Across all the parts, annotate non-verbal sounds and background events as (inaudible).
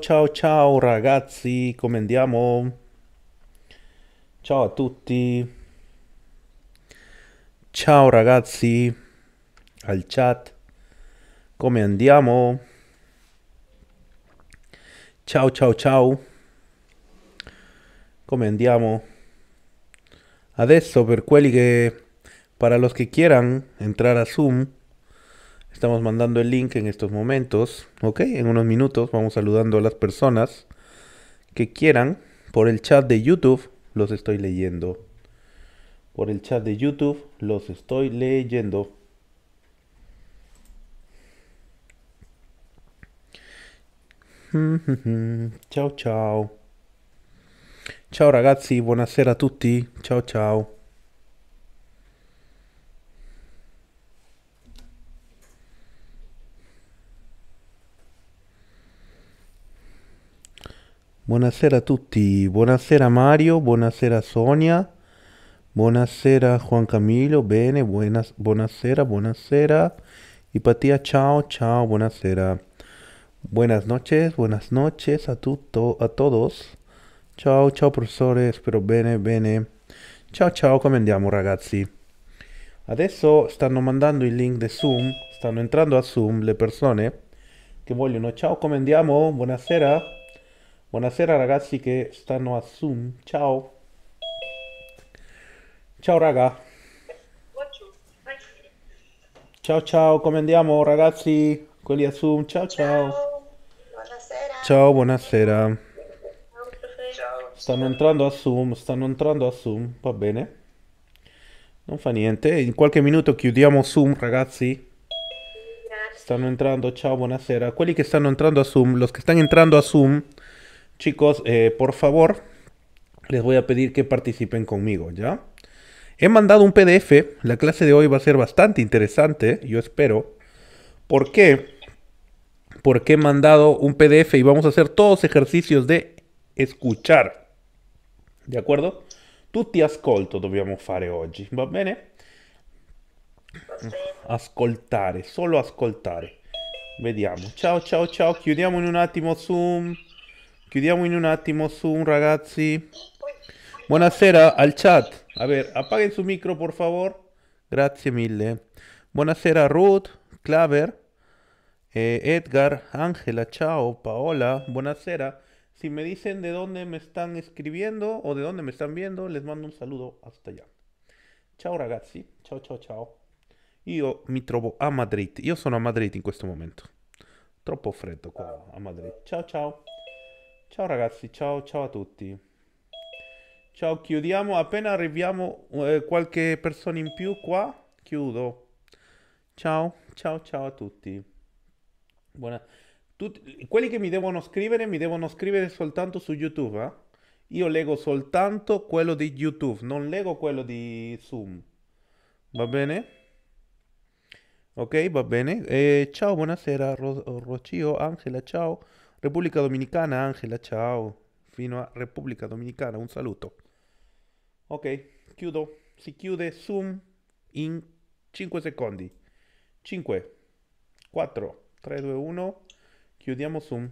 Ciao ciao ragazzi, come andiamo? Ciao a tutti. Ciao ragazzi al chat. Come andiamo? Ciao ciao ciao. Come andiamo? Adesso per quelli che para los que quieran entrar a Zoom Estamos mandando el link en estos momentos, ¿ok? En unos minutos vamos saludando a las personas que quieran por el chat de YouTube, los estoy leyendo. Por el chat de YouTube, los estoy leyendo. (laughs) chao chao. Chao, ragazzi, buonasera a tutti. Chao, chao. Buonasera a tutti, buonasera Mario, buonasera Sonia, buonasera Juan Camilo, bene, buenas, buonasera, buonasera. patia chao, chao, buonasera. Buenas noches, buenas noches a, tutto, a todos. Ciao, ciao professore, spero bene, bene. Ciao, ciao, come andiamo ragazzi? Adesso stanno mandando il link de Zoom, stanno entrando a Zoom le persone che vogliono. Ciao, come andiamo? Buonasera. Buonasera ragazzi che stanno a Zoom. Ciao. Ciao raga. Ciao ciao, come andiamo ragazzi? Quelli a Zoom. Ciao ciao. Ciao, buonasera. Ciao, buonasera. Ciao. Stanno entrando a Zoom, stanno entrando a Zoom, va bene? Non fa niente, in qualche minuto chiudiamo Zoom ragazzi stanno entrando, ciao, buonasera. Quelli che stanno entrando a Zoom, los che stanno entrando a Zoom, Chicos, eh, por favor, les voy a pedir que participen conmigo, ¿ya? He mandado un PDF, la clase de hoy va a ser bastante interesante, yo espero. ¿Por qué? Porque he mandado un PDF y vamos a hacer todos ejercicios de escuchar. ¿De acuerdo? Tutti ascolto dobbiamo fare oggi, va bene? Ascoltare, solo ascoltare. Vediamo. Ciao, ciao, ciao. Chiudiamo in un attimo Zoom. Chiudiamo en un attimo Zoom, ragazzi. Buonasera al chat. A ver, apaguen su micro, por favor. Grazie mille. Buonasera Ruth, Claver, eh, Edgar, Ángela, Chao, Paola. Buonasera. Si me dicen de dónde me están escribiendo o de dónde me están viendo, les mando un saludo hasta allá. Chao, ragazzi, Chao, chao, ciao. Yo me trovo a Madrid, Yo sono a Madrid en este momento. Troppo freddo a Madrid. Ciao ciao. Ciao ragazzi, ciao, ciao a tutti. Ciao, chiudiamo. Appena arriviamo eh, qualche persona in più qua, chiudo. Ciao, ciao, ciao a tutti. Buona... Tut... Quelli che mi devono scrivere, mi devono scrivere soltanto su YouTube. Eh? Io leggo soltanto quello di YouTube, non leggo quello di Zoom. Va bene? Ok, va bene. Eh, ciao, buonasera, Ro- Rocio, Angela, ciao. Repubblica Dominicana, Angela, ciao. Fino a Repubblica Dominicana, un saluto. Ok, chiudo. Si chiude Zoom in 5 secondi. 5, 4, 3, 2, 1. Chiudiamo Zoom.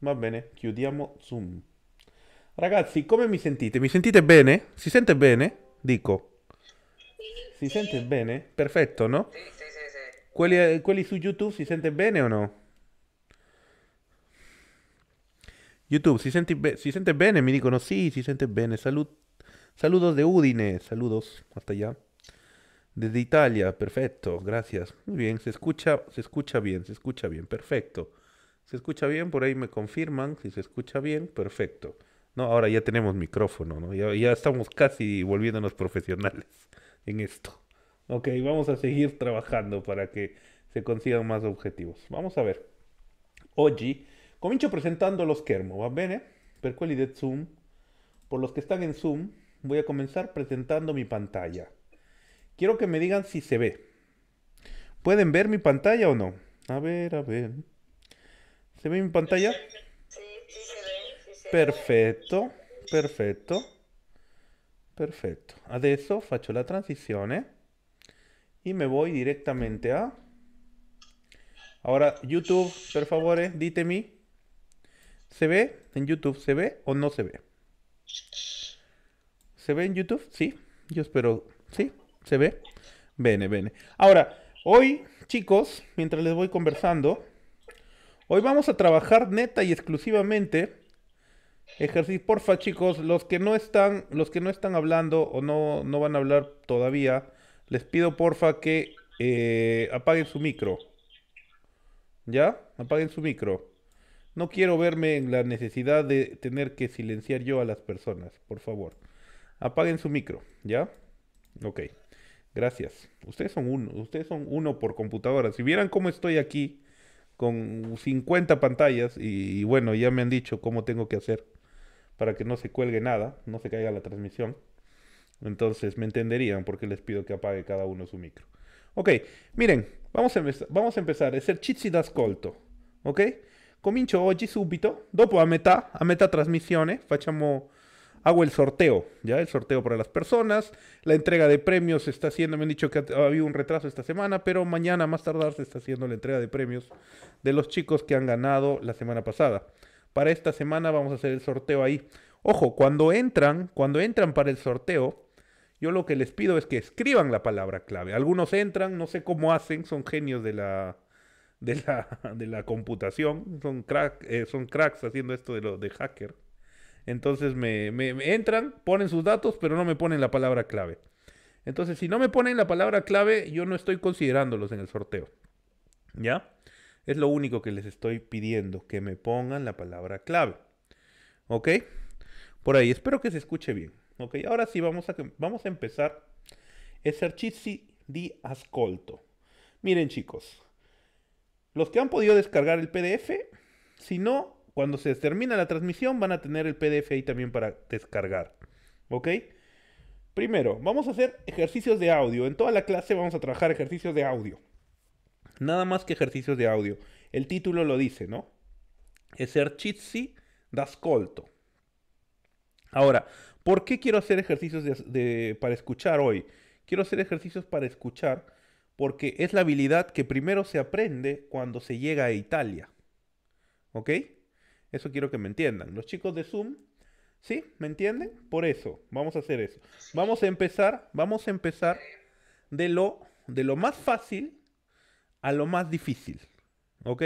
Va bene, chiudiamo Zoom. Ragazzi, come mi sentite? Mi sentite bene? Si sente bene? Dico. Si sente bene? Perfetto, no? Sì, sì, Quelli, eh, quelli su YouTube si sente bene o no? YouTube, si sientes, si sientes bene, me dicono sí, si sientes bene, salud. Saludos de Udine, saludos hasta allá. Desde Italia, perfecto, gracias. Muy bien, se escucha, se escucha bien, se escucha bien, perfecto. Se escucha bien, por ahí me confirman, si se escucha bien, perfecto. No, ahora ya tenemos micrófono, ¿no? Ya, estamos casi volviéndonos profesionales en esto. Ok, vamos a seguir trabajando para que se consigan más objetivos. Vamos a ver. Oggi, Comincio presentando los Kermo, va bene? Per quelli Zoom, por los que están en Zoom, voy a comenzar presentando mi pantalla. Quiero que me digan si se ve. ¿Pueden ver mi pantalla o no? A ver, a ver. ¿Se ve mi pantalla? Sí, sí se ve. Perfecto, perfecto. Perfecto. Adesso faccio la transizione ¿eh? y me voy directamente a... Ahora, YouTube, por favor, ¿eh? díteme ¿Se ve en YouTube? ¿Se ve o no se ve? ¿Se ve en YouTube? Sí, yo espero. Sí, se ve. Bene, bene. Ahora, hoy, chicos, mientras les voy conversando, hoy vamos a trabajar neta y exclusivamente ejercicio. Porfa, chicos, los que no están, los que no están hablando o no, van a hablar todavía, les pido porfa que eh, apaguen su micro. ¿Ya? Apaguen su micro. No quiero verme en la necesidad de tener que silenciar yo a las personas, por favor. Apaguen su micro, ¿ya? Ok, gracias. Ustedes son uno, ustedes son uno por computadora. Si vieran cómo estoy aquí con 50 pantallas y, bueno, ya me han dicho cómo tengo que hacer para que no se cuelgue nada, no se caiga la transmisión. Entonces me entenderían porque les pido que apague cada uno su micro. Ok, miren, vamos a, vamos a empezar. Es el Chitsi d'ascolto. ¿Ok? comincio y subito, dopo a meta a meta transmisiones facciamo, hago el sorteo, ¿ya? El sorteo para las personas, la entrega de premios se está haciendo, me han dicho que ha habido un retraso esta semana, pero mañana más tardar se está haciendo la entrega de premios de los chicos que han ganado la semana pasada. Para esta semana vamos a hacer el sorteo ahí. Ojo, cuando entran, cuando entran para el sorteo, yo lo que les pido es que escriban la palabra clave. Algunos entran, no sé cómo hacen, son genios de la, de la, (laughs) de la computación, son, eh, son cracks haciendo esto de, lo, de hacker. Entonces me, me, entran, ponen sus datos, pero no me ponen la palabra clave. Entonces, si no me ponen la palabra clave, yo no estoy considerándolos en el sorteo. ¿Ya? Es lo único que les estoy pidiendo, que me pongan la palabra clave. ¿Ok? Por ahí, espero que se escuche bien. ¿Ok? Ahora sí, vamos a, vamos a empezar. Esercizi di ascolto. Miren chicos, los que han podido descargar el PDF, si no, cuando se termina la transmisión van a tener el PDF ahí también para descargar. ¿Ok? Primero, vamos a hacer ejercicios de audio. En toda la clase vamos a trabajar ejercicios de audio. Nada más que ejercicios de audio. El título lo dice, ¿no? Esercizi d'ascolto. Ahora, ¿por qué quiero hacer ejercicios para escuchar hoy? Quiero hacer ejercicios para escuchar porque es la habilidad que primero se aprende cuando se llega a Italia. ¿Ok? Eso quiero que me entiendan. Los chicos de Zoom, ¿sí? ¿Me entienden? Por eso, vamos a hacer eso. Vamos a empezar, vamos a empezar de lo, de lo más fácil a lo más difícil. ¿Ok?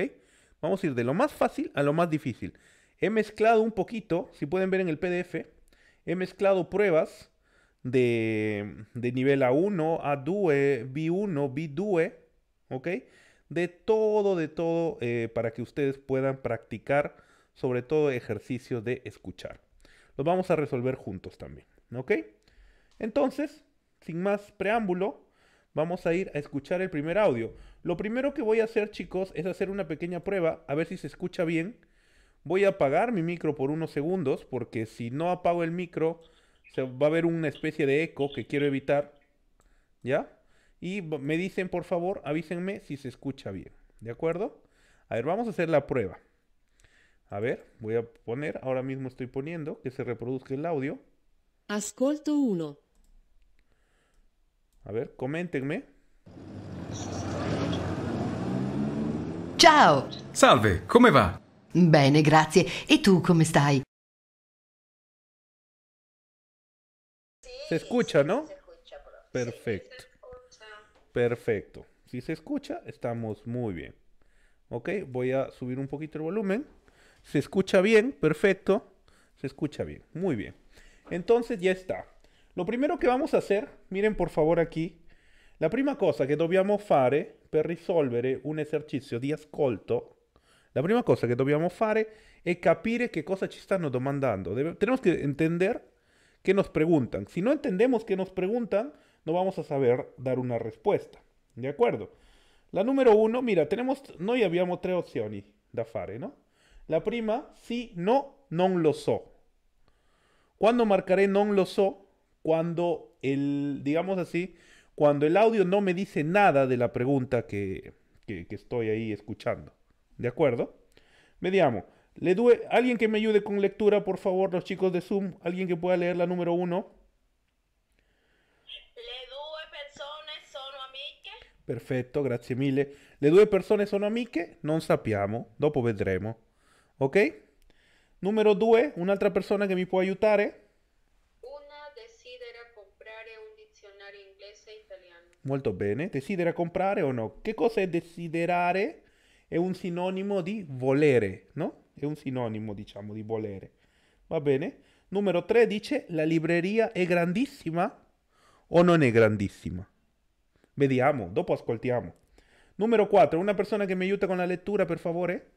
Vamos a ir de lo más fácil a lo más difícil. He mezclado un poquito, si pueden ver en el PDF, he mezclado pruebas de, nivel A1, A2, B1, B2, ¿ok? De todo, de todo, eh, para que ustedes puedan practicar, sobre todo ejercicio de escuchar. Los vamos a resolver juntos también, ¿ok? Entonces, sin más preámbulo, vamos a ir a escuchar el primer audio. Lo primero que voy a hacer, chicos, es hacer una pequeña prueba, a ver si se escucha bien. Voy a apagar mi micro por unos segundos, porque si no apago el micro, o sea, va a haber una especie de eco que quiero evitar, ¿ya? Y me dicen, por favor, avísenme si se escucha bien, ¿de acuerdo? A ver, vamos a hacer la prueba. A ver, voy a poner, ahora mismo estoy poniendo que se reproduzca el audio. Ascolto uno A ver, coméntenme. ¡Chao! Salve, ¿Cómo va? Bene, grazie. ¿Y e tú, cómo estás? escucha, ¿no? Perfecto. Perfecto. Si se escucha, estamos muy bien. Ok, voy a subir un poquito el volumen. Se escucha bien, perfecto. Se escucha bien, muy bien. Entonces ya está. Lo primero que vamos a hacer, miren por favor aquí, la primera cosa que dobbiamo fare per risolvere un ejercicio de ascolto, la primera cosa que dobbiamo fare es capire qué cosa ci stanno domandando. tenemos que entender qué nos preguntan. Si no entendemos qué nos preguntan, no vamos a saber dar una respuesta. ¿De acuerdo? La número uno, mira, tenemos, y habíamos tres opciones, da fare, no? La prima, si no, non lo so. ¿Cuándo marcaré non lo so? Cuando el, digamos así, cuando el audio no me dice nada de la pregunta que, que, estoy ahí escuchando. ¿De acuerdo? Mediamo due, alguien que me ayude con lectura, por favor, los chicos de Zoom, alguien que pueda leer la número uno. Le due persone sono amiche. Perfetto, grazie mille. Le due persone sono amiche? Non sappiamo, dopo vedremo. Ok? Numero una un'altra persona que mi può aiutare? Una desidera comprare un dizionario inglese e italiano. Molto bene, desidera comprare o no? Che cosa è desiderare? È un sinónimo de volere, no? è un sinonimo diciamo di volere. Va bene? Numero 3 dice la libreria è grandissima o non è grandissima? Vediamo, dopo ascoltiamo. Numero 4, una persona che mi aiuta con la lettura per favore?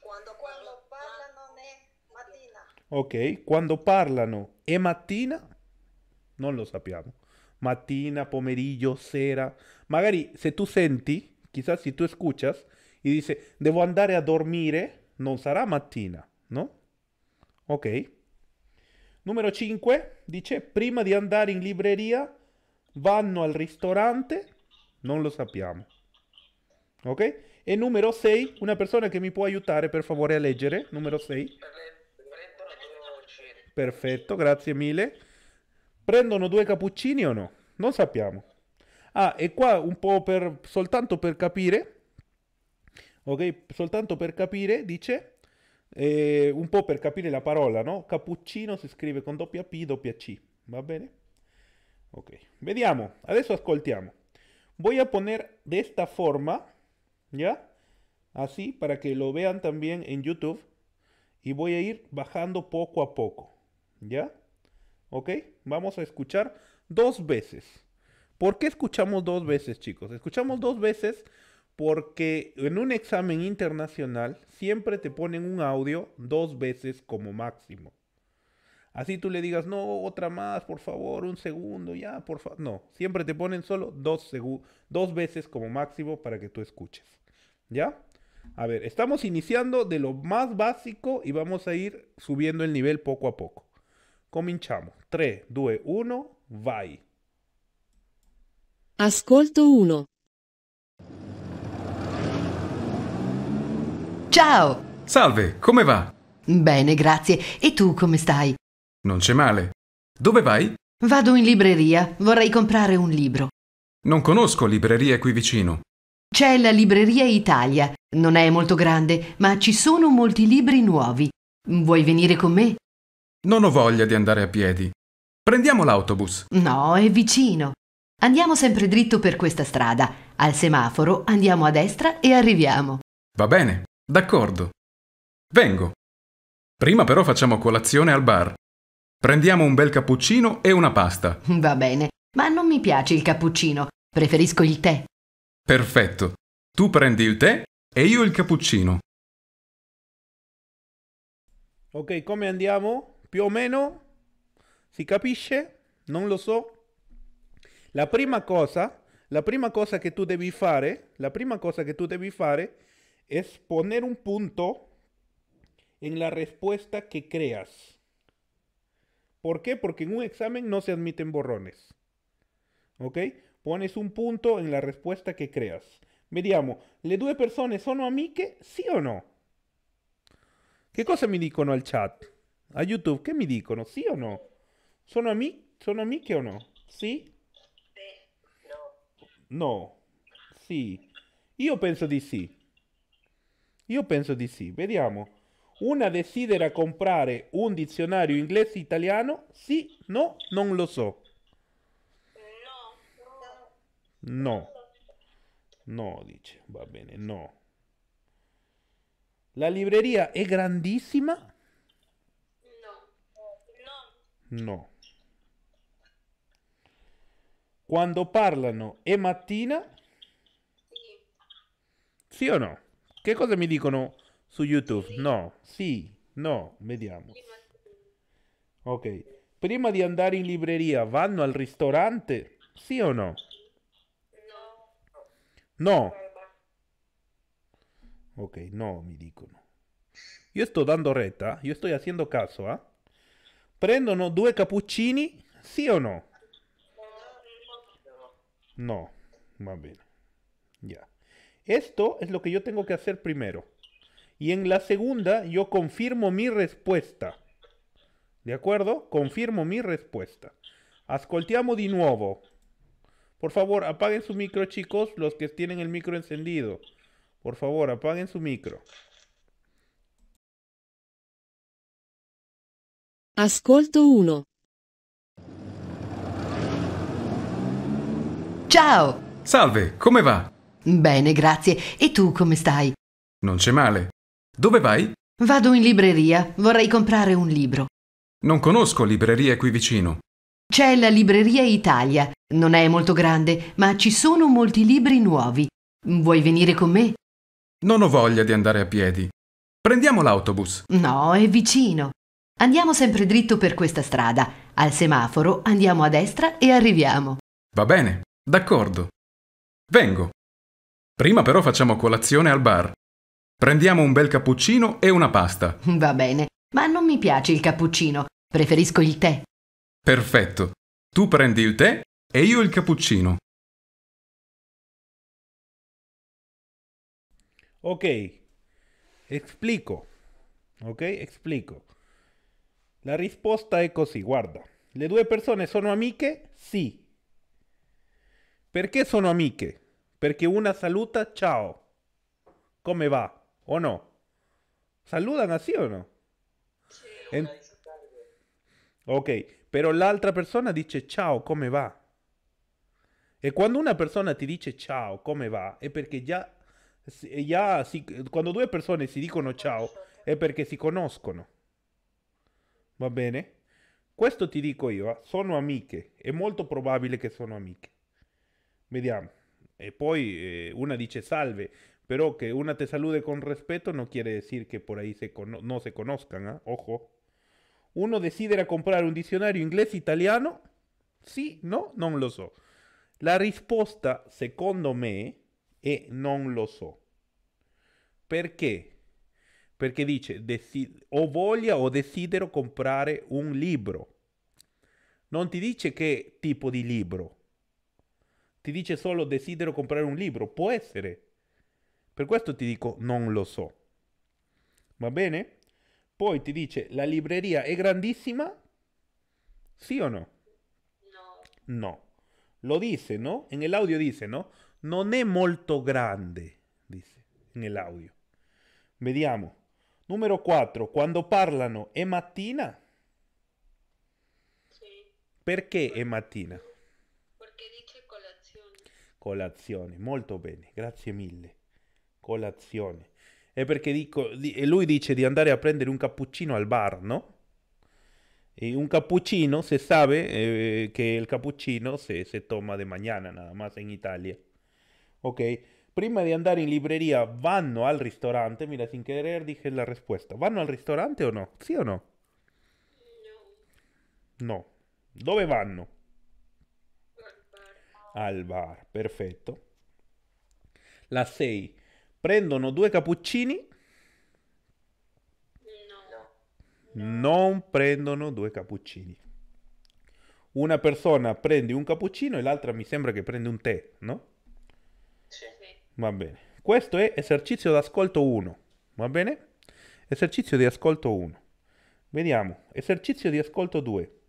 Quando, quando parlano è mattina. Ok, quando parlano è mattina? Non lo sappiamo. Mattina, pomeriggio, sera. Magari se tu senti, chissà se tu escuchas, y dice, devo andare a dormire, non sarà mattina, no? Ok. Numero 5 dice, prima di andare in libreria vanno al ristorante, non lo sappiamo. Ok? E numero 6, una persona che mi può aiutare per favore a leggere, numero 6. Perfetto, grazie mille. Prendono due cappuccini o no? Non sappiamo. Ah, e qua un po' per, soltanto per capire, Ok, soltanto per capire, dice eh, un po' per capire la parola, no? Cappuccino se escribe con doppia P, doppia C, va bene? Ok, vediamo, adesso ascoltiamo. Voy a poner de esta forma, ¿ya? Así, para que lo vean también en YouTube. Y voy a ir bajando poco a poco, ¿ya? ¿Ok? Vamos a escuchar dos veces. ¿Por qué escuchamos dos veces, chicos? Escuchamos dos veces porque en un examen internacional siempre te ponen un audio dos veces como máximo. Así tú le digas, no, otra más, por favor, un segundo, ya, por favor. No, siempre te ponen solo dos, dos veces como máximo para que tú escuches. ¿Ya? A ver, estamos iniciando de lo más básico y vamos a ir subiendo el nivel poco a poco. cominchamos 3, 2, 1, vai. Ascolto 1. Ciao! Salve, come va? Bene, grazie. E tu come stai? Non c'è male. Dove vai? Vado in libreria. Vorrei comprare un libro. Non conosco librerie qui vicino. C'è la Libreria Italia. Non è molto grande, ma ci sono molti libri nuovi. Vuoi venire con me? Non ho voglia di andare a piedi. Prendiamo l'autobus. No, è vicino. Andiamo sempre dritto per questa strada. Al semaforo andiamo a destra e arriviamo. Va bene. D'accordo. Vengo. Prima però facciamo colazione al bar. Prendiamo un bel cappuccino e una pasta. (laughs) Va bene, ma non mi piace il cappuccino, preferisco il tè. Perfetto. Tu prendi il tè e io il cappuccino. Ok, come andiamo? Più o meno? Si capisce? Non lo so. La prima cosa, la prima cosa che tu devi fare, la prima cosa che tu devi fare es poner un punto en la respuesta que creas. ¿Por qué? Porque en un examen no se admiten borrones. ¿Ok? Pones un punto en la respuesta que creas. Vediamo, le due personas? sono que sí o no? ¿Qué cosa me dicono al chat? A YouTube, ¿qué me dicono? ¿Sí o no? son a sono que o no? ¿Sí? no. No. Sí Yo pienso que sí Io penso di sì, vediamo. Una desidera comprare un dizionario inglese-italiano? Sì, no, non lo so. No. No, dice, va bene, no. La libreria è grandissima? No. No. Quando parlano è mattina? Sì. Sì o no? ¿Qué cosa me dicen? Su YouTube. No, sí, no, vediamo. Ok. Prima di andare in librería, van al restaurante? ¿Sí o no? No. Ok, no, me dicen. Yo estoy dando reta, yo estoy haciendo caso, ¿ah? ¿eh? ¿Prendono due cappuccini? sí o no? No, va bien Ya. Esto es lo que yo tengo que hacer primero. Y en la segunda yo confirmo mi respuesta. ¿De acuerdo? Confirmo mi respuesta. Ascoltiamo di nuevo. Por favor, apaguen su micro, chicos, los que tienen el micro encendido. Por favor, apaguen su micro. Ascolto 1. Ciao. Salve, ¿Cómo va? Bene, grazie. E tu come stai? Non c'è male. Dove vai? Vado in libreria. Vorrei comprare un libro. Non conosco librerie qui vicino. C'è la Libreria Italia. Non è molto grande, ma ci sono molti libri nuovi. Vuoi venire con me? Non ho voglia di andare a piedi. Prendiamo l'autobus. No, è vicino. Andiamo sempre dritto per questa strada. Al semaforo andiamo a destra e arriviamo. Va bene, d'accordo. Vengo. Prima però facciamo colazione al bar. Prendiamo un bel cappuccino e una pasta. Va bene, ma non mi piace il cappuccino, preferisco il tè. Perfetto. Tu prendi il tè e io il cappuccino. Ok, explico. Ok, explico. La risposta è così, guarda. Le due persone sono amiche? Sì. Perché sono amiche? Perché una saluta ciao. Come va? O no? Salutano sì o no? Sì, en... Ok, però l'altra persona dice ciao, come va? E quando una persona ti dice ciao, come va? È perché già, già si, quando due persone si dicono ciao, è perché si conoscono. Va bene? Questo ti dico io, ah, sono amiche, è molto probabile che sono amiche. Vediamo. e poi eh, una dice salve, pero que una te salude con respeto no quiere decir que por ahí no se conozcan, ¿ah? ojo. Uno decide comprar un diccionario inglés italiano Sí, no, No lo so. La risposta, secondo me, è eh, non lo so. Perché? Porque dice o voglia o desidero comprare un libro. Non ti dice che tipo di libro, Ti dice solo desidero comprare un libro, può essere. Per questo ti dico non lo so. Va bene? Poi ti dice la libreria è grandissima? Sì o no? No. No. Lo dice, ¿no? En el audio dice, ¿no? Non è molto grande, dice nell'audio. Vediamo. Numero 4. Quando parlano è mattina? Sì. Perché è mattina? Sì colazione. Molto bene, grazie mille. Colazione. È perché dico, di, lui dice di andare a prendere un cappuccino al bar, no? E un cappuccino, se sa eh, che il cappuccino se, se toma di mañana, nada más in Italia. Ok, prima di andare in libreria vanno al ristorante. Mira, sin querer dije la risposta. Vanno al ristorante o no? Sì o no? No. No. Dove vanno? al bar, perfetto. La 6. Prendono due cappuccini. No. Non prendono due cappuccini. Una persona prende un cappuccino e l'altra mi sembra che prende un tè, no? Sì. Va bene. Questo è esercizio d'ascolto 1, va bene? Esercizio di ascolto 1. Vediamo. Esercizio di ascolto 2.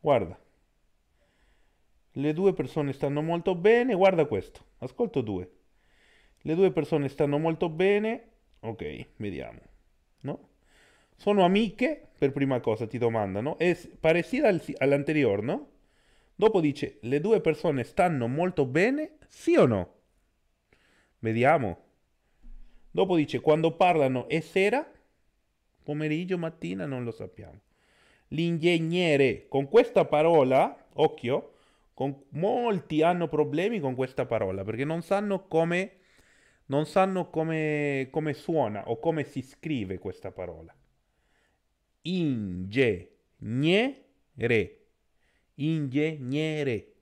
Guarda. Le due persone stanno molto bene. Guarda questo. Ascolto due. Le due persone stanno molto bene. Ok, vediamo. No? Sono amiche, per prima cosa ti domandano. È parecida al, all'anterior, no? Dopo dice, le due persone stanno molto bene, sì o no? Vediamo. Dopo dice, quando parlano è sera, pomeriggio, mattina, non lo sappiamo. L'ingegnere, con questa parola, occhio, con, molti hanno problemi con questa parola perché non sanno, come, non sanno come, come suona o come si scrive questa parola. Ingegnere. Ingegnere.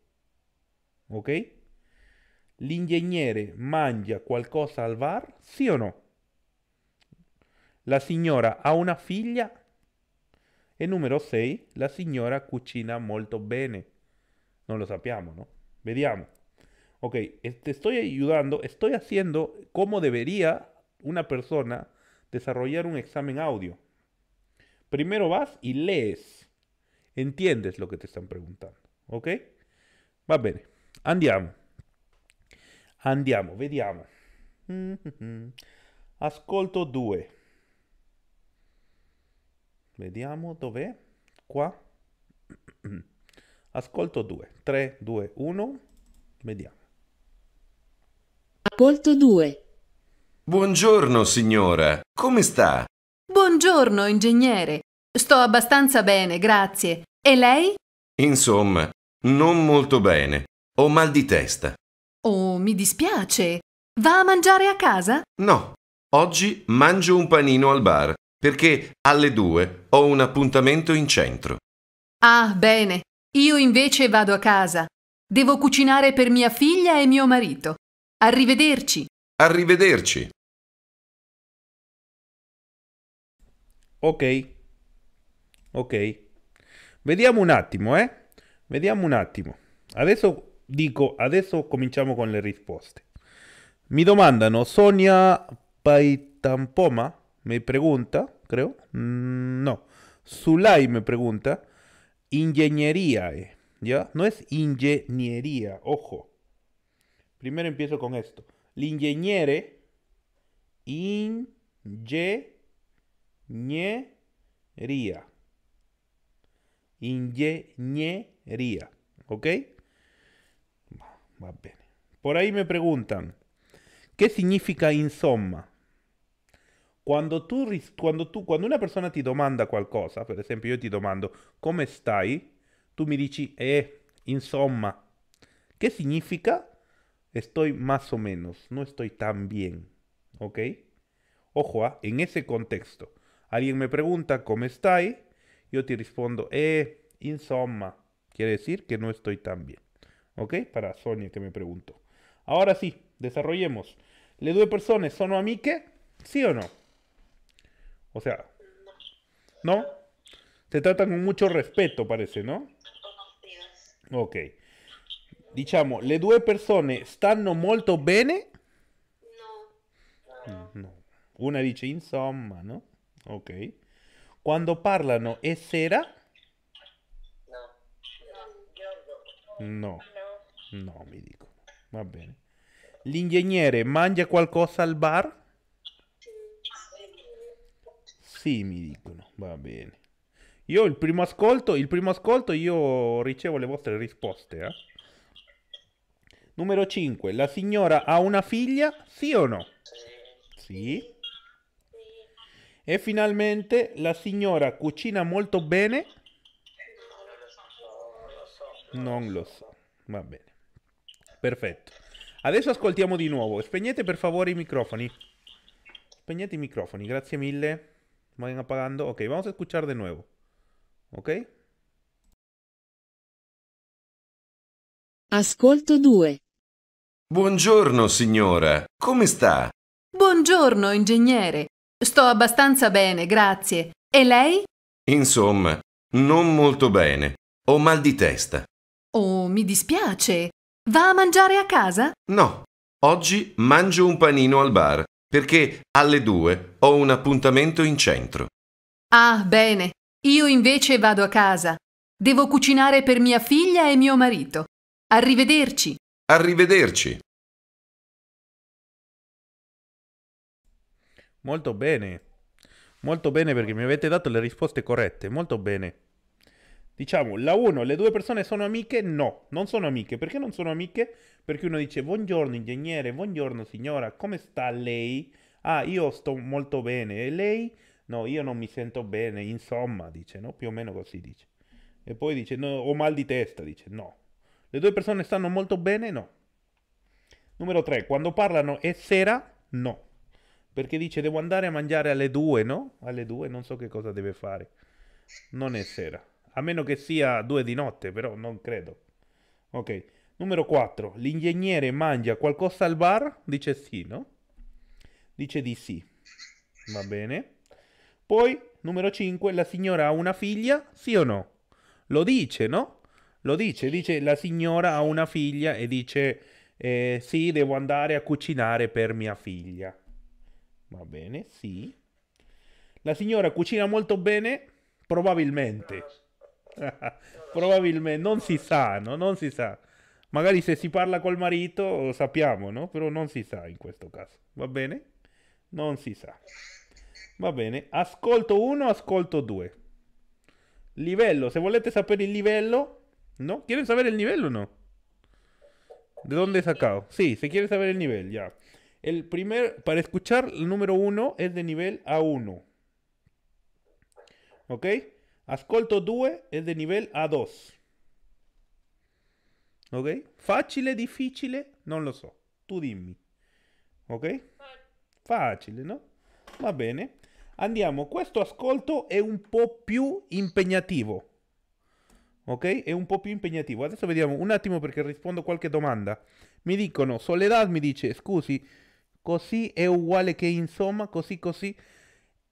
Ok? L'ingegnere mangia qualcosa al bar? Sì o no? La signora ha una figlia? E numero 6, la signora cucina molto bene. No lo sappiamo, no? Vediamo. Ok, te estoy ayudando, estoy haciendo cómo debería una persona desarrollar un examen audio. Primero vas y lees. Entiendes lo que te están preguntando. Ok? Va bien. Andiamo. Andiamo, vediamo. (laughs) Ascolto due. Vediamo dove? Qua. (clears throat) Ascolto 2. 3, 2, 1. Vediamo. Ascolto 2. Buongiorno signora, come sta? Buongiorno ingegnere, sto abbastanza bene, grazie. E lei? Insomma, non molto bene. Ho mal di testa. Oh, mi dispiace. Va a mangiare a casa? No, oggi mangio un panino al bar perché alle due ho un appuntamento in centro. Ah, bene. Io invece vado a casa. Devo cucinare per mia figlia e mio marito. Arrivederci. Arrivederci. Ok. Ok. Vediamo un attimo, eh? Vediamo un attimo. Adesso dico, adesso cominciamo con le risposte. Mi domandano Sonia Paitampoma, mi pregunta, creo. Mm, no. Sulai mi pregunta. Ingeniería, eh, ¿ya? No es ingeniería, ojo. Primero empiezo con esto. L'ingegnere, ingeniería. Ingeniería, ¿ok? Por ahí me preguntan, ¿qué significa insomma? Cuando una persona te domanda qualcosa, por ejemplo, yo te domando ¿Cómo estás, Tú me dices, eh, insomma, ¿Qué significa estoy más o menos, no estoy tan bien, ¿ok? Ojo, ah, en ese contexto, alguien me pregunta ¿cómo estás, yo te respondo eh, insomma, quiere decir que no estoy tan bien, ¿ok? Para Sonia que me preguntó. Ahora sí, desarrollemos. Le due personas, mí amiche? ¿Sí o no? O sea, ¿no? Te tratan con mucho respeto, parece, ¿no? Ok. Diciamo, le due persone stanno molto bene? No. Mm, no. Una dice insomma, ¿no? Ok. Quando parlano è sera? No. No. No, mi dico. Va bene. L'ingegnere mangia qualcosa al bar? Sì, mi dicono, va bene. Io il primo ascolto, il primo ascolto io ricevo le vostre risposte, eh? Numero 5. La signora ha una figlia? Sì o no? Sì. E finalmente la signora cucina molto bene? Non lo so. Non lo so. Va bene. Perfetto. Adesso ascoltiamo di nuovo. Spegnete per favore i microfoni. Spegnete i microfoni, grazie mille. Vayan apagando. Ok, vamos a escuchar de nuevo. Ok? Ascolto 2. Buongiorno signora, come sta? Buongiorno ingegnere. Sto abbastanza bene, grazie. E lei? Insomma, non molto bene. Ho mal di testa. Oh, mi dispiace. Va a mangiare a casa? No, oggi mangio un panino al bar perché alle due ho un appuntamento in centro. Ah, bene. Io invece vado a casa. Devo cucinare per mia figlia e mio marito. Arrivederci. Arrivederci. Molto bene. Molto bene perché mi avete dato le risposte corrette. Molto bene diciamo, la 1, le due persone sono amiche? No, non sono amiche. Perché non sono amiche? Perché uno dice buongiorno ingegnere, buongiorno signora, come sta lei? Ah, io sto molto bene. E lei? No, io non mi sento bene, insomma, dice, no? Più o meno così dice. E poi dice, no, ho mal di testa, dice, no. Le due persone stanno molto bene? No. Numero 3, quando parlano è sera? No. Perché dice, devo andare a mangiare alle 2, no? Alle 2 non so che cosa deve fare. Non è sera. A meno che sia due di notte, però non credo. Ok. Numero 4. L'ingegnere mangia qualcosa al bar? Dice sì, no? Dice di sì. Va bene. Poi, numero 5. La signora ha una figlia? Sì o no? Lo dice, no? Lo dice. Dice la signora ha una figlia e dice eh, sì, devo andare a cucinare per mia figlia. Va bene, sì. La signora cucina molto bene? Probabilmente. (laughs) Probablemente, no se sabe, no? non si sa. Magari se si parla col marito sappiamo, no? Però non si sa in questo caso, va bene? No si sa. Va bene, ascolto 1, ascolto 2. Nivel, se volete saber el livello, ¿no? ¿Quieren saber el nivel o no? ¿De dónde he sacado? Sí, se quiere saber el nivel, ya. El primer, para escuchar, el número 1 es de nivel A1. ¿Ok? Ascolto 2 è di livello A2. Ok? Facile, difficile? Non lo so. Tu dimmi. Ok? Facile, no? Va bene. Andiamo, questo ascolto è un po' più impegnativo. Ok? È un po' più impegnativo. Adesso vediamo un attimo perché rispondo qualche domanda. Mi dicono, Soledad mi dice, scusi, così è uguale che insomma, così così.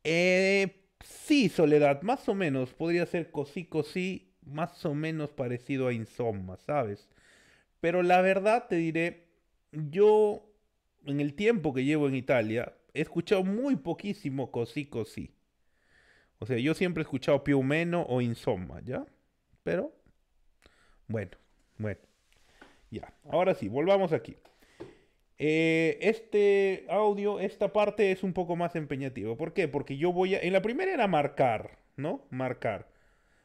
E Sí, Soledad, más o menos. Podría ser cosí cosí, más o menos parecido a Insomma, ¿sabes? Pero la verdad te diré, yo en el tiempo que llevo en Italia he escuchado muy poquísimo cosí cosí. O sea, yo siempre he escuchado Piumeno o Insomma, ¿ya? Pero, bueno, bueno. Ya, ahora sí, volvamos aquí. Eh, este audio, esta parte es un poco más empeñativa. ¿Por qué? Porque yo voy a... En la primera era marcar, ¿no? Marcar.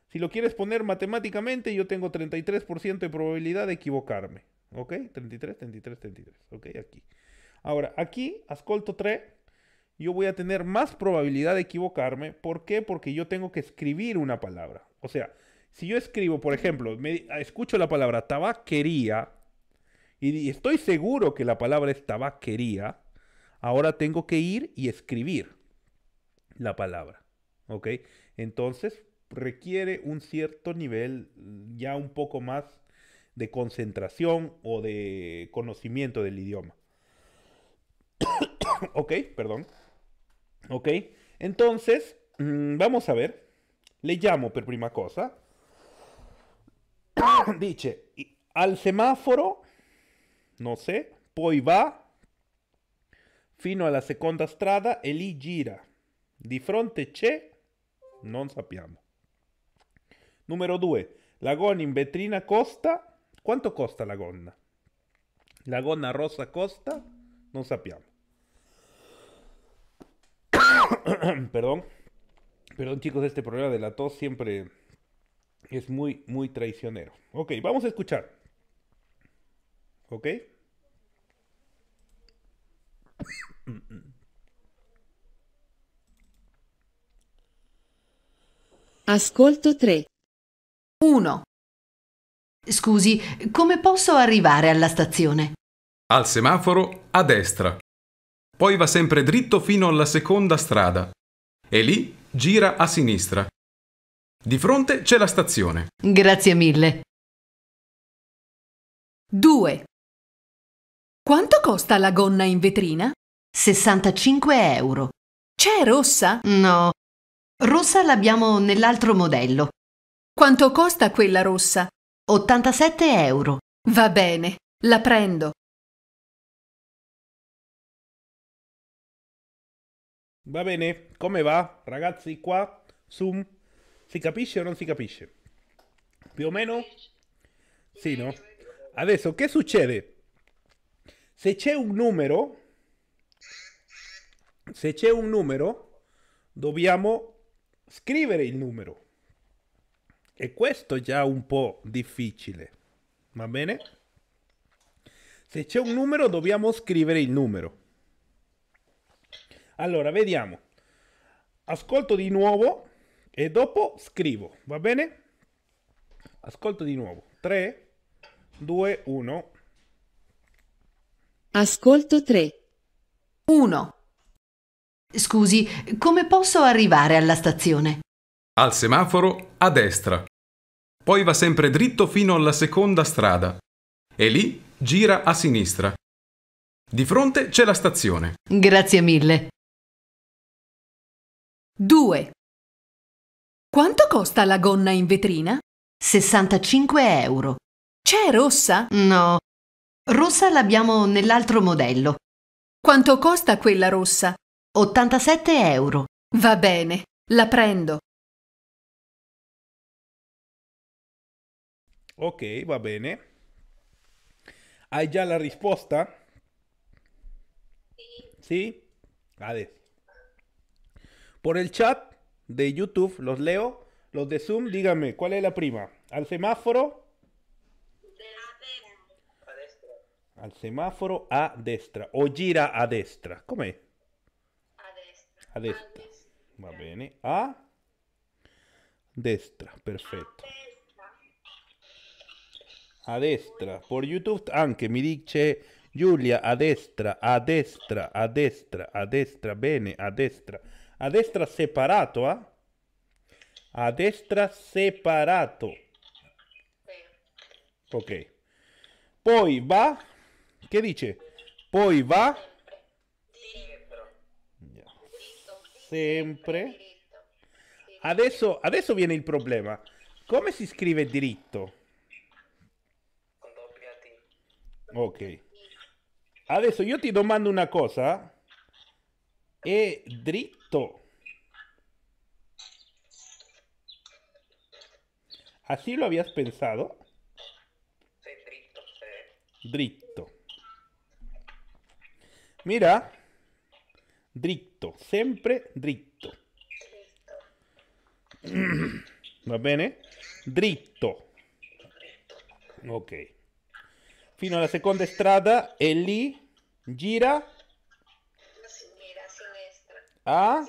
Si lo quieres poner matemáticamente, yo tengo 33% de probabilidad de equivocarme. ¿Ok? 33, 33, 33. ¿Ok? Aquí. Ahora, aquí, ascolto 3, yo voy a tener más probabilidad de equivocarme. ¿Por qué? Porque yo tengo que escribir una palabra. O sea, si yo escribo, por ejemplo, escucho la palabra tabaquería y estoy seguro que la palabra estaba quería, ahora tengo que ir y escribir la palabra. ¿Ok? Entonces requiere un cierto nivel mm, ya un poco más de concentración o de conocimiento del idioma. (coughs) ok, perdón. Ok, entonces mm, vamos a ver. Le llamo por prima cosa. (coughs) Dice, al semáforo no sé, poi va fino la seconda strada el lì gira. Di fronte che, non sappiamo. Número 2. La in vetrina costa, ¿cuánto costa la gonna? La gonna rossa costa, non sappiamo. (coughs) Perdón. Perdón chicos, este problema de la tos siempre es muy, muy traicionero. Ok, vamos a escuchar. ok? Ascolto 3. 1. Scusi, come posso arrivare alla stazione? Al semaforo a destra. Poi va sempre dritto fino alla seconda strada. E lì gira a sinistra. Di fronte c'è la stazione. Grazie mille. 2. Quanto costa la gonna in vetrina? 65 euro. C'è rossa? No. Rossa l'abbiamo nell'altro modello. Quanto costa quella rossa? 87 euro. Va bene, la prendo. Va bene, come va? Ragazzi, qua, Zoom, si capisce o non si capisce? Più o meno? Sì, no? Adesso, che succede? Se c'è un numero, se c'è un numero, dobbiamo scrivere il numero. E questo è già un po' difficile, va bene? Se c'è un numero, dobbiamo scrivere il numero. Allora, vediamo. Ascolto di nuovo e dopo scrivo, va bene? Ascolto di nuovo. 3, 2, 1. Ascolto 3. 1. Scusi, come posso arrivare alla stazione? Al semaforo a destra. Poi va sempre dritto fino alla seconda strada. E lì gira a sinistra. Di fronte c'è la stazione. Grazie mille. 2. Quanto costa la gonna in vetrina? 65 euro. C'è rossa? No, Rossa l'abbiamo nell'altro modello. Quanto costa quella rossa? 87 euro. Va bene, la prendo. Ok, va bene. Hai già la risposta? Sì. Sì? Adesso. Por el chat de YouTube los leo. Los de Zoom, díganme, ¿cuál es la prima? ¿Al semáforo? al semaforo a destra o gira a destra. Com'è? A destra. A destra. Va bene. A destra, perfetto. A destra. a destra. Por YouTube anche mi dice Giulia a destra, a destra, a destra, a destra, bene, a destra. A destra separato, eh? A destra separato. Ok. Poi va Che dice? Poi va... Sempre. Adesso, adesso viene il problema. Come si scrive dritto? Ok. Adesso io ti domando una cosa. E dritto. ¿Así lo habías pensado? Sí, Dritto. Mira, dritto, sempre dritto. dritto. Va bene? Dritto. dritto. Ok. Fino alla seconda strada e lì gira a sinistra. A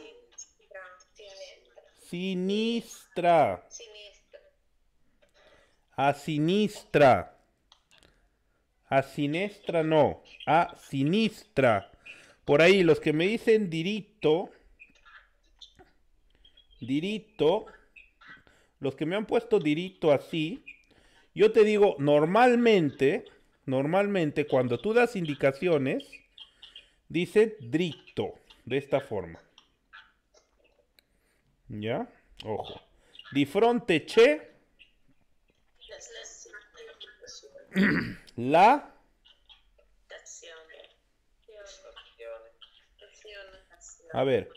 sinistra. sinistra. A ah, sinistra. A siniestra, no, a Sinistra. Por ahí, los que me dicen Dirito, Dirito, los que me han puesto Dirito así, yo te digo, normalmente, normalmente cuando tú das indicaciones, dice Drito, de esta forma. ¿Ya? Ojo. Di fronte che. (clears throat) (clears throat) (clears throat) La. A ver.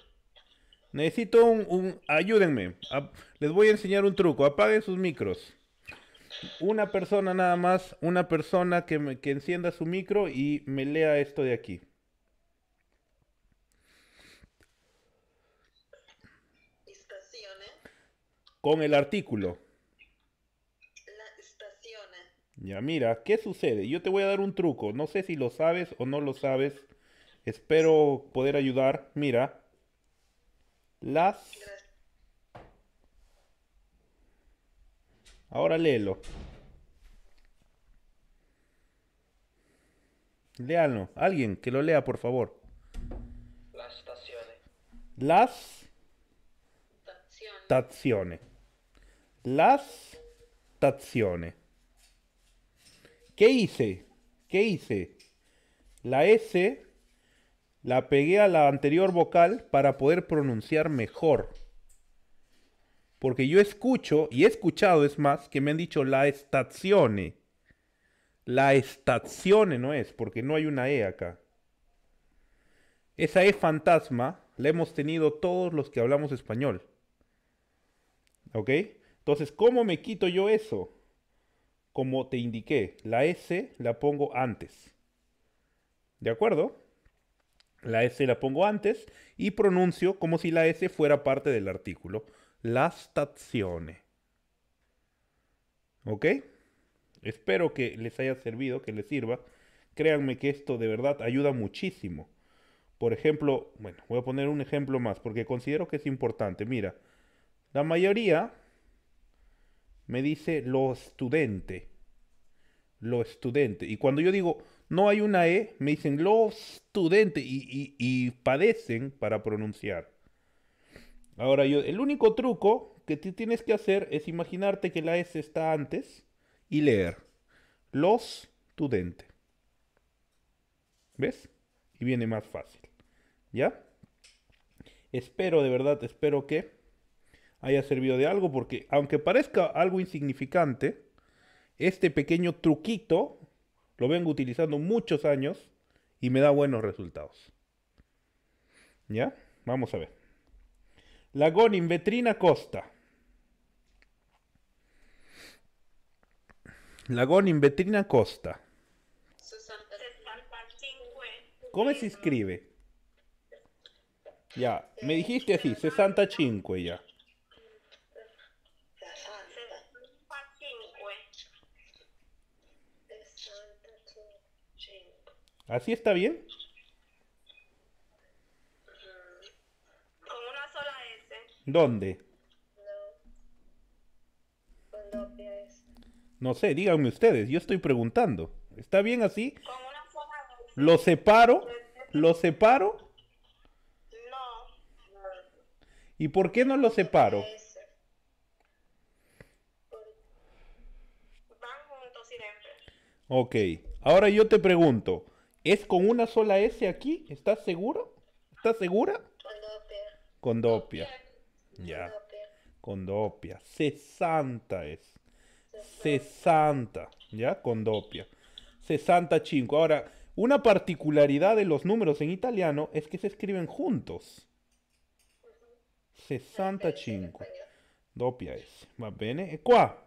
Necesito un, ayúdenme. les voy a enseñar un truco. Apaguen sus micros. Una persona nada más, una persona que, que encienda su micro y me lea esto de aquí. Con el artículo. Ya, mira, ¿qué sucede? Yo te voy a dar un truco. No sé si lo sabes o no lo sabes. Espero poder ayudar. Mira. Las... Ahora léelo. Léalo. Alguien que lo lea, por favor. Las estaciones. Las... Tazione. Las... Tazione. ¿Qué hice? ¿Qué hice? La S la pegué a la anterior vocal para poder pronunciar mejor. Porque yo escucho, y he escuchado es más, que me han dicho la estazione. La estazione no es, porque no hay una E acá. Esa E fantasma la hemos tenido todos los que hablamos español. ¿Ok? Entonces, ¿cómo me quito yo eso? como te indiqué, la S la pongo antes. ¿De acuerdo? La S la pongo antes y pronuncio como si la S fuera parte del artículo. La stazione. ¿Ok? Espero que les haya servido, que les sirva. Créanme que esto de verdad ayuda muchísimo. Por ejemplo, bueno, voy a poner un ejemplo más porque considero que es importante. Mira, la mayoría me dice lo estudiante lo estudiante. Y cuando yo digo no hay una E, me dicen lo estudiante y, y, padecen para pronunciar. Ahora yo, el único truco que tú tienes que hacer es imaginarte que la S está antes y leer. Los estudiante. ¿Ves? Y viene más fácil. ¿Ya? Espero, de verdad, espero que haya servido de algo porque aunque parezca algo insignificante, este pequeño truquito lo vengo utilizando muchos años y me da buenos resultados. ¿Ya? Vamos a ver. in Vetrina Costa. in Vetrina Costa. ¿Cómo se escribe? Ya, me dijiste así, 65 ya. ¿Así está bien? Con una sola S. ¿Dónde? No. sé, díganme ustedes, yo estoy preguntando. ¿Está bien así? Con una ¿Lo separo? ¿Lo separo? No. ¿Y por qué no lo separo? Van juntos siempre. Ok, ahora yo te pregunto. ¿Es con una sola S aquí? ¿Estás seguro? ¿Estás segura? Con doppia. Ya. con doppia. 60 es. 60. Ya, Condopia. Sesanta cinco. Ahora, una particularidad de los números en italiano es que se escriben juntos. 65. Doppia S. Va bene. E ¿Cuánto?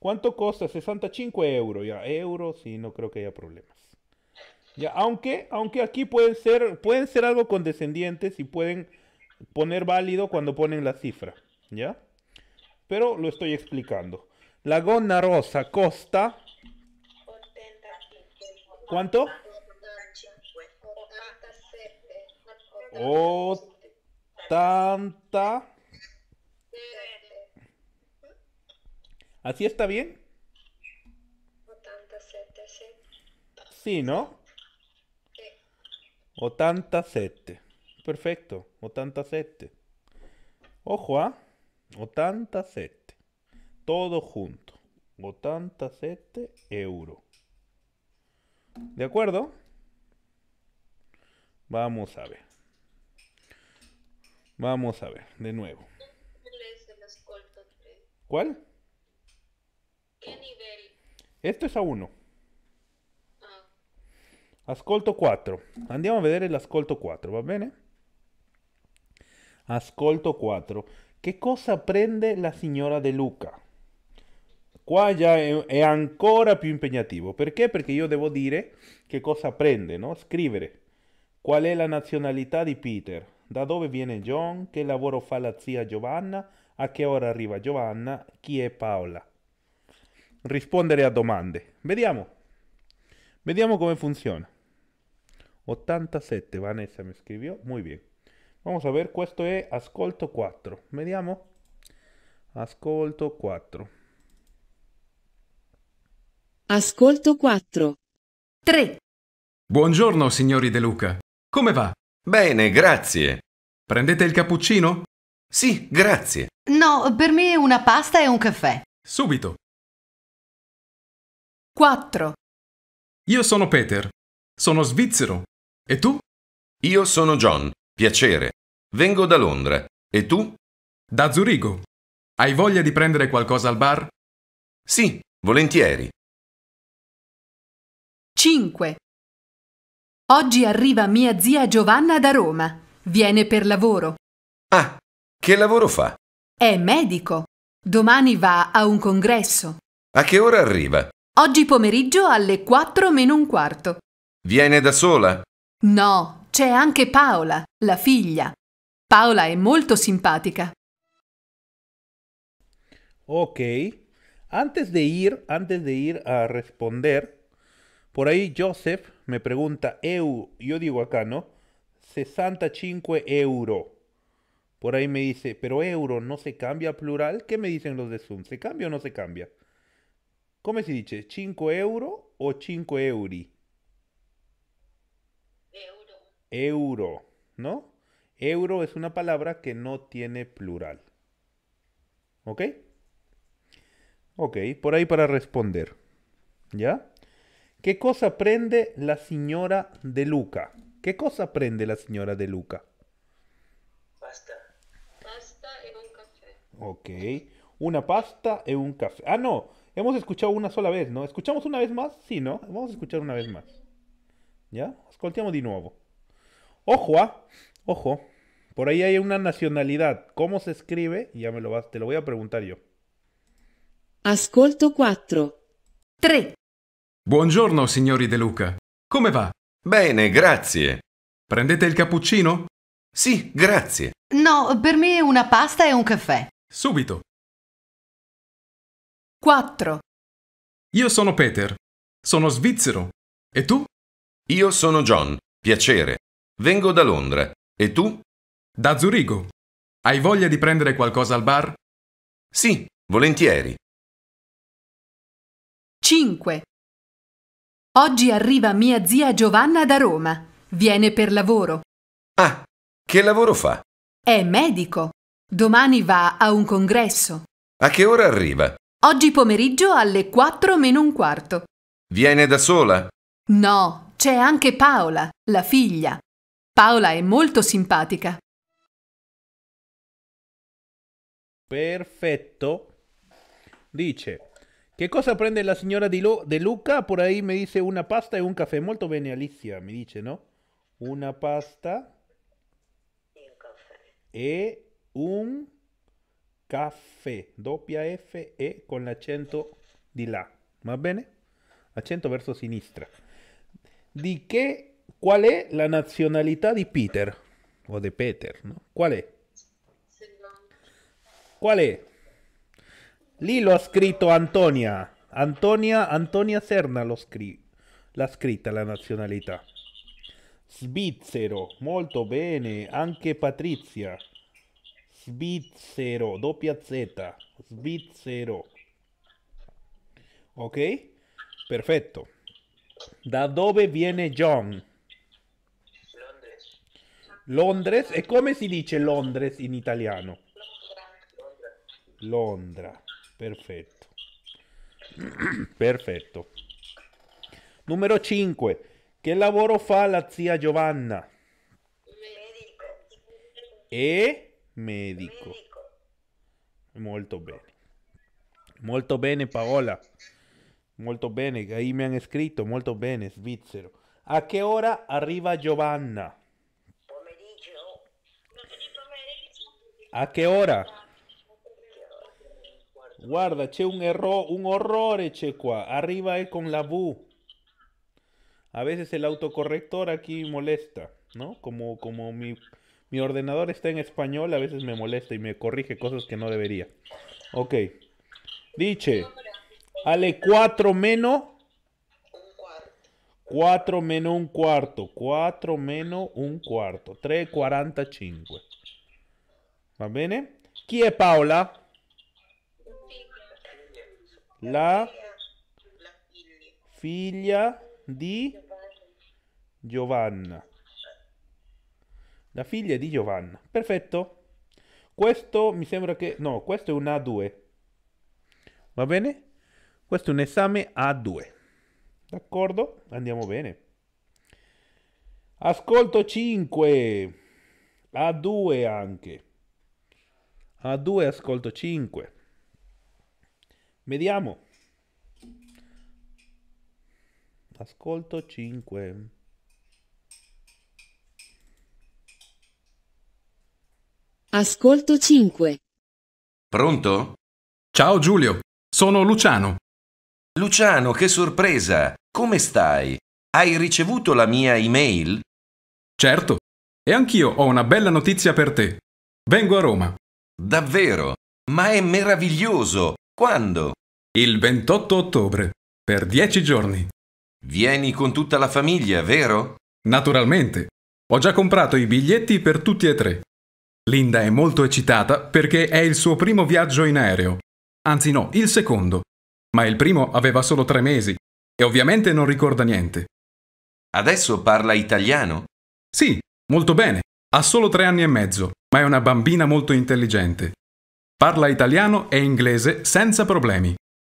¿Cuánto costa? 65 euros. Ya, euros sí, no creo que haya problema. Ya, aunque, aunque aquí pueden ser, pueden ser algo condescendientes y pueden poner válido cuando ponen la cifra, ¿ya? Pero lo estoy explicando. La gona rosa costa... ¿Cuánto? Oh, tanta ¿Así está bien? Sí, ¿no? 87. Perfecto, 87. Ojo, ¿ah? ¿eh? 87. Todo junto. 87 euros. ¿De acuerdo? Vamos a ver. Vamos a ver, de nuevo. ¿Cuál? ¿Qué nivel? Esto es a 1. Ascolto 4. Andiamo a vedere l'ascolto 4, va bene? Ascolto 4. Che cosa prende la signora De Luca? Qua già è, è ancora più impegnativo. Perché? Perché io devo dire che cosa prende, no? Scrivere. Qual è la nazionalità di Peter? Da dove viene John? Che lavoro fa la zia Giovanna? A che ora arriva Giovanna? Chi è Paola? Rispondere a domande. Vediamo. Vediamo come funziona. 87 Vanessa mi escribió. Muy bien. Vamos a ver, questo è ascolto 4. Vediamo. Ascolto 4. Ascolto 4. 3. Buongiorno, signori De Luca. Come va? Bene, grazie. Prendete il cappuccino? Sì, grazie. No, per me una pasta e un caffè. Subito. 4. Io sono Peter. Sono svizzero e tu? Io sono John, piacere. Vengo da Londra. E tu? Da Zurigo. Hai voglia di prendere qualcosa al bar? Sì, volentieri. 5. Oggi arriva mia zia Giovanna da Roma. Viene per lavoro. Ah, che lavoro fa? È medico. Domani va a un congresso. A che ora arriva? Oggi pomeriggio alle 4 meno un quarto. Viene da sola? No, c'è anche Paola, la figlia. Paola è molto simpatica. Ok. Antes de ir, antes de ir a responder, por ahí Joseph me pregunta, eu, yo digo acá, ¿no? 65 euro. Por ahí me dice, pero euro no se cambia plural. ¿Qué me dicen los de Zoom? ¿Se cambia o no se cambia? ¿Cómo se dice? ¿5 euro o 5 euri? euro, ¿no? Euro es una palabra que no tiene plural. ¿Ok? Ok, por ahí para responder. ¿Ya? ¿Qué cosa aprende la señora de Luca? ¿Qué cosa aprende la señora de Luca? Pasta. Pasta y un café. Ok. Una pasta y un café. Ah, no. Hemos escuchado una sola vez, ¿no? ¿Escuchamos una vez más? Sí, ¿no? Vamos a escuchar una vez más. ¿Ya? Escuchamos de nuevo. Ojo, ¿eh? ojo, por ahí hay una nacionalidad. ¿Cómo se escribe? Ya me lo vas, te lo voy a preguntar yo. Ascolto 4. 3. Buongiorno, signori De Luca. Come va? Bene, grazie. Prendete il cappuccino? Sì, grazie. No, per me una pasta e un caffè. Subito. 4. Io sono Peter. Sono svizzero. E tu? Io sono John. Piacere. Vengo da Londra. E tu? Da Zurigo. Hai voglia di prendere qualcosa al bar? Sì, volentieri. 5. Oggi arriva mia zia Giovanna da Roma. Viene per lavoro. Ah, che lavoro fa? È medico. Domani va a un congresso. A che ora arriva? Oggi pomeriggio alle 4 meno un quarto. Viene da sola? No, c'è anche Paola, la figlia. Paola è molto simpatica. Perfetto. Dice, che cosa prende la signora di, Lu de Luca? Por ahí me dice una pasta e un caffè. Molto bene Alicia, mi dice, no? Una pasta e un caffè. Doppia F e con l'accento di là. Va bene? Accento verso sinistra. Di che Qual è la nazionalità di Peter? O di Peter, no? Qual è? Qual è? Lì lo ha scritto Antonia. Antonia, Antonia Serna l'ha scri- scritta la nazionalità. Svizzero, molto bene. Anche Patrizia. Svizzero, doppia Z. Svizzero. Ok? Perfetto. Da dove viene John? Londres. E come si dice Londres in italiano? Londra. Perfetto. (clears throat) Perfetto. Numero 5. Che lavoro fa la zia Giovanna? Medico. E medico. medico. Molto bene. Molto bene Paola. Molto bene, ahí me han escrito, molto bene, svizzero. ¿A che ora arriva Giovanna? ¿A qué hora? Guarda, che, un error, un horror, eh, che, Arriba es con la bu. A veces el autocorrector aquí molesta, ¿no? Como, como mi, ordenador está en español, a veces me molesta y me corrige cosas que no debería. Ok. Dice, ale 4 menos... 4 menos un cuarto. 4 menos un cuarto. 3,45. Va bene? Chi è Paola? La figlia di Giovanna. La figlia di Giovanna. Perfetto. Questo mi sembra che... No, questo è un A2. Va bene? Questo è un esame A2. D'accordo? Andiamo bene. Ascolto 5. A2 anche a 2 ascolto 5. Vediamo. Ascolto 5. Ascolto 5. Pronto? Ciao Giulio, sono Luciano. Luciano, che sorpresa! Come stai? Hai ricevuto la mia email? Certo, e anch'io ho una bella notizia per te. Vengo a Roma. Davvero, ma è meraviglioso! Quando? Il 28 ottobre, per dieci giorni. Vieni con tutta la famiglia, vero? Naturalmente. Ho già comprato i biglietti per tutti e tre. Linda è molto eccitata perché è il suo primo viaggio in aereo. Anzi no, il secondo. Ma il primo aveva solo tre mesi e ovviamente non ricorda niente. Adesso parla italiano? Sì, molto bene. Ha solo tre anni e mezzo, ma è una bambina molto intelligente. Parla italiano e inglese senza problemi.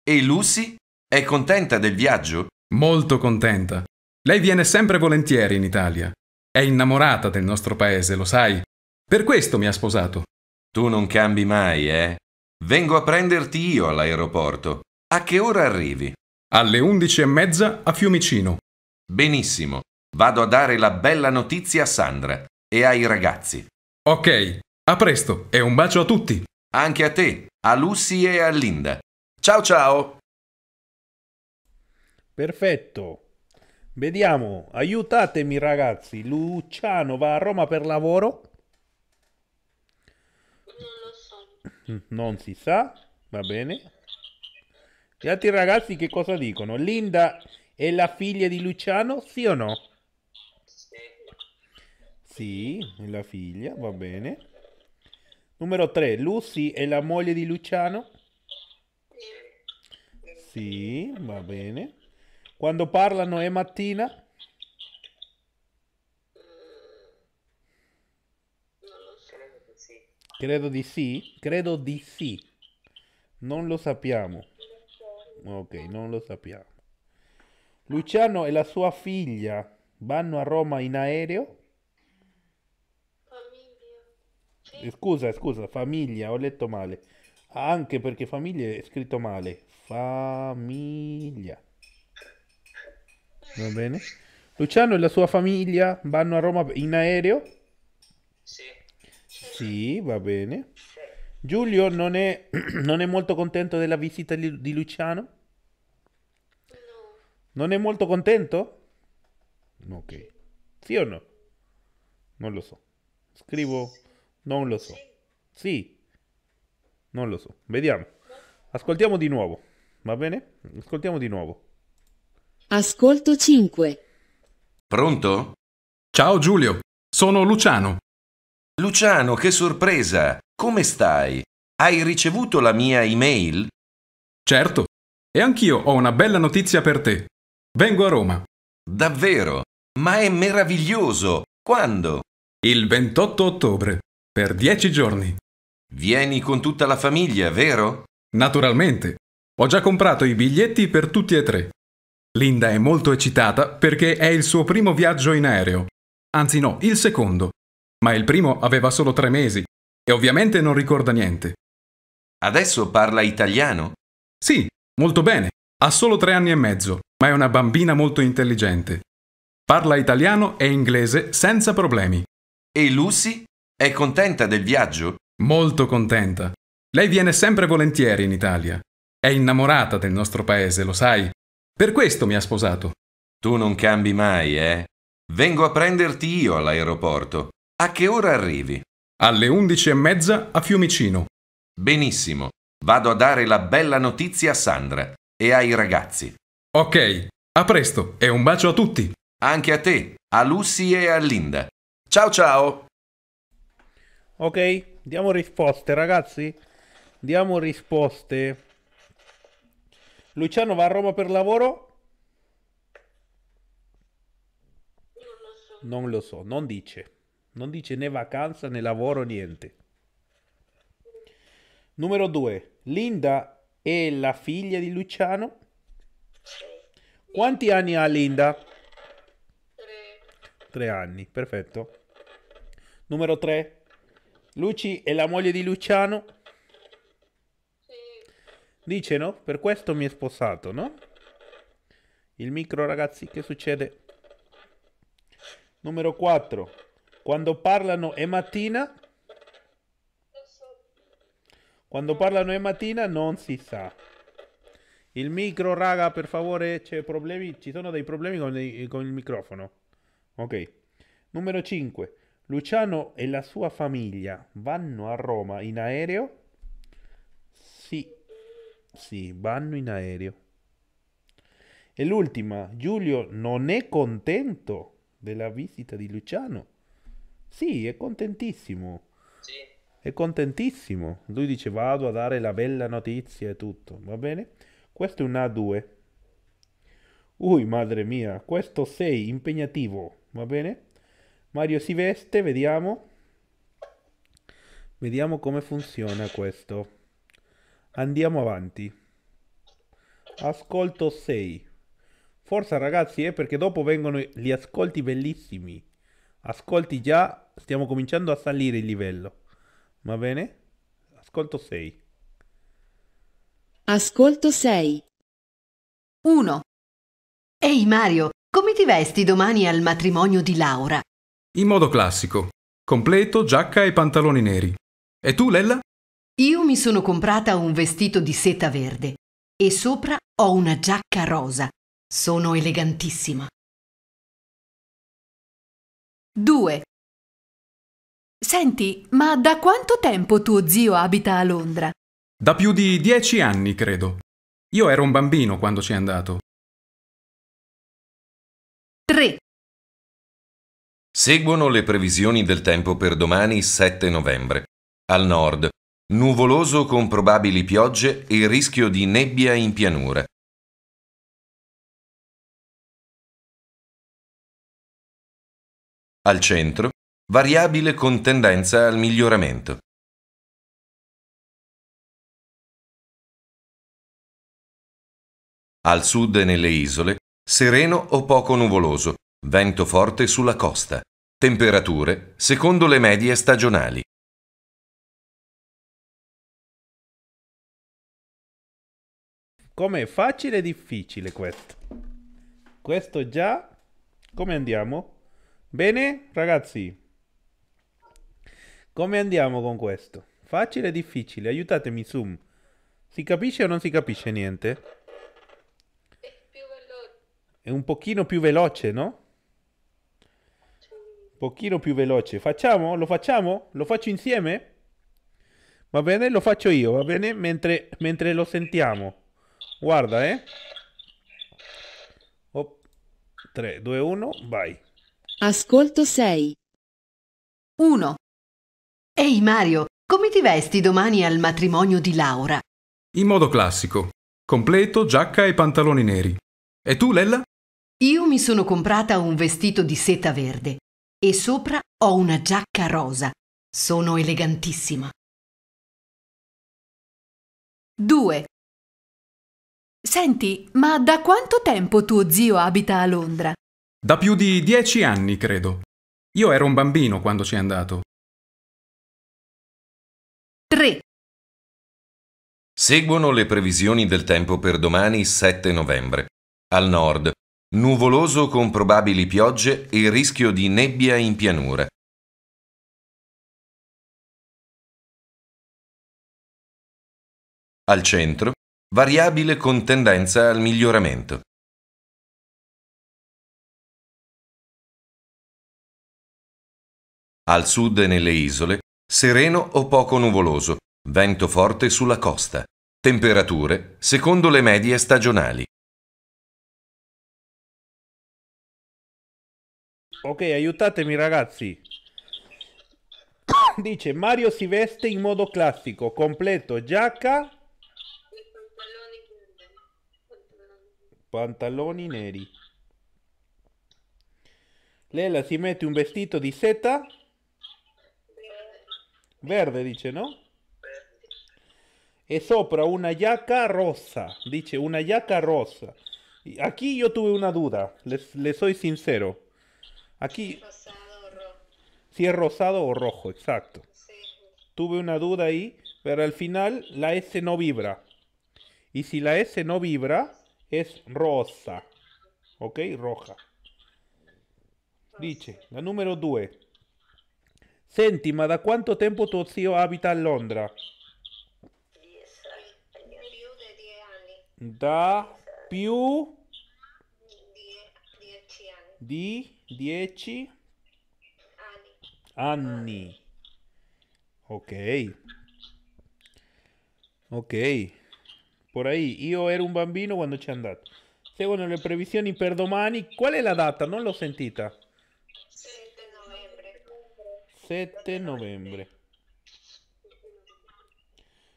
E Lucy? È contenta del viaggio? Molto contenta. Lei viene sempre volentieri in Italia. È innamorata del nostro paese, lo sai. Per questo mi ha sposato. Tu non cambi mai, eh? Vengo a prenderti io all'aeroporto. A che ora arrivi? Alle undici e mezza a Fiumicino. Benissimo. Vado a dare la bella notizia a Sandra e ai ragazzi. Ok, a presto e un bacio a tutti. Anche a te, a Lucy e a Linda. Ciao ciao! Perfetto. Vediamo, aiutatemi ragazzi. Luciano va a Roma per lavoro? Non lo so. Non si sa, va bene. Gli altri ragazzi che cosa dicono? Linda è la figlia di Luciano, sì o no? Sì, la figlia, va bene. Numero 3, Lucy è la moglie di Luciano? Sì, va bene. Quando parlano è mattina? Credo di sì, credo di sì. Non lo sappiamo. Ok, non lo sappiamo. Luciano e la sua figlia vanno a Roma in aereo? Eh, scusa, scusa, famiglia, ho letto male. Anche perché famiglia è scritto male. Famiglia. Va bene. Luciano e la sua famiglia vanno a Roma in aereo? Sì. Sì, va bene. Giulio non è, (clears throat) non è molto contento della visita di Luciano? No. Non è molto contento? Ok. Sì o no? Non lo so. Scrivo... Non lo so. Sì, non lo so. Vediamo. Ascoltiamo di nuovo. Va bene? Ascoltiamo di nuovo. Ascolto 5. Pronto? Ciao Giulio, sono Luciano. Luciano, che sorpresa! Come stai? Hai ricevuto la mia email? Certo, e anch'io ho una bella notizia per te. Vengo a Roma. Davvero? Ma è meraviglioso! Quando? Il 28 ottobre. Per dieci giorni. Vieni con tutta la famiglia, vero? Naturalmente. Ho già comprato i biglietti per tutti e tre. Linda è molto eccitata perché è il suo primo viaggio in aereo. Anzi no, il secondo. Ma il primo aveva solo tre mesi e ovviamente non ricorda niente. Adesso parla italiano? Sì, molto bene. Ha solo tre anni e mezzo, ma è una bambina molto intelligente. Parla italiano e inglese senza problemi. E Lucy? È contenta del viaggio? Molto contenta. Lei viene sempre volentieri in Italia. È innamorata del nostro paese, lo sai. Per questo mi ha sposato. Tu non cambi mai, eh? Vengo a prenderti io all'aeroporto. A che ora arrivi? Alle undici e mezza a Fiumicino. Benissimo. Vado a dare la bella notizia a Sandra e ai ragazzi. Ok, a presto e un bacio a tutti. Anche a te, a Lucy e a Linda. Ciao ciao! ok? Diamo risposte, ragazzi. Diamo risposte. Luciano va a Roma per lavoro? Non lo so, non dice. Non dice né vacanza né lavoro, niente. Numero 2. Linda è la figlia di Luciano? Quanti anni ha Linda? Tre. Tre anni, perfetto. Numero 3. Luci è la moglie di Luciano? Sì. Dice no? Per questo mi è sposato, no? Il micro, ragazzi, che succede? Numero 4. Quando parlano è mattina? Quando parlano è mattina non si sa. Il micro, raga, per favore, c'è problemi, ci sono dei problemi con, con il microfono. Ok. Numero 5. Luciano e la sua famiglia vanno a Roma in aereo? Sì, sì, vanno in aereo. E l'ultima, Giulio non è contento della visita di Luciano? Sì, è contentissimo. Sì. È contentissimo. Lui dice vado a dare la bella notizia e tutto, va bene? Questo è un A2. Ui, madre mia, questo sei impegnativo, va bene? Mario si veste, vediamo. Vediamo come funziona questo. Andiamo avanti. Ascolto 6. Forza ragazzi, eh, perché dopo vengono gli ascolti bellissimi. Ascolti già, stiamo cominciando a salire il livello. Va bene? Ascolto 6. Ascolto 6. 1. Ehi Mario, come ti vesti domani al matrimonio di Laura? in modo classico, completo, giacca e pantaloni neri. E tu, Lella? Io mi sono comprata un vestito di seta verde e sopra ho una giacca rosa. Sono elegantissima. 2. Senti, ma da quanto tempo tuo zio abita a Londra? Da più di dieci anni, credo. Io ero un bambino quando ci è andato. 3. Seguono le previsioni del tempo per domani 7 novembre. Al nord, nuvoloso con probabili piogge e rischio di nebbia in pianura. Al centro, variabile con tendenza al miglioramento. Al sud e nelle isole, sereno o poco nuvoloso, Vento forte sulla costa. Temperature secondo le medie stagionali. Com'è facile e difficile questo. Questo già... Come andiamo? Bene, ragazzi? Come andiamo con questo? Facile e difficile? Aiutatemi, Zoom. Si capisce o non si capisce niente? È un pochino più veloce, no? pochino più veloce. Facciamo? Lo facciamo? Lo faccio insieme? Va bene? Lo faccio io, va bene? Mentre, mentre lo sentiamo. Guarda, eh. Oh. 3, 2, 1, vai. Ascolto 6. 1. Ehi Mario, come ti vesti domani al matrimonio di Laura? In modo classico. Completo, giacca e pantaloni neri. E tu, Lella? Io mi sono comprata un vestito di seta verde e sopra ho una giacca rosa. Sono elegantissima. 2. Senti, ma da quanto tempo tuo zio abita a Londra? Da più di dieci anni, credo. Io ero un bambino quando ci è andato. 3. Seguono le previsioni del tempo per domani 7 novembre. Al nord Nuvoloso con probabili piogge e rischio di nebbia in pianura. Al centro, variabile con tendenza al miglioramento. Al sud e nelle isole, sereno o poco nuvoloso, vento forte sulla costa. Temperature secondo le medie stagionali. Ok, aiutatemi ragazzi. (coughs) Dice Mario si veste in modo classico, completo, giacca. Pantaloni neri. Lela si mette un vestito di seta. Verde dice, no? E sopra una giacca rossa. Dice una giacca rossa. Aquí yo tuve una duda, les, les soy sincero. Aquí. Si es rosado o rojo, exacto. Tuve una duda ahí, pero al final la S no vibra. Y si la S no vibra, es rosa. ¿Ok? Roja. Dice, la número 2. Senti, da cuánto tiempo tu tío habita en Londra? Da più Di dieci anni. anni. Ok. Ok. Por ahí. Io ero un bambino quando c'è andato. Seguono le previsioni per domani, qual è la data? Non l'ho sentita. 7 novembre. 7 novembre.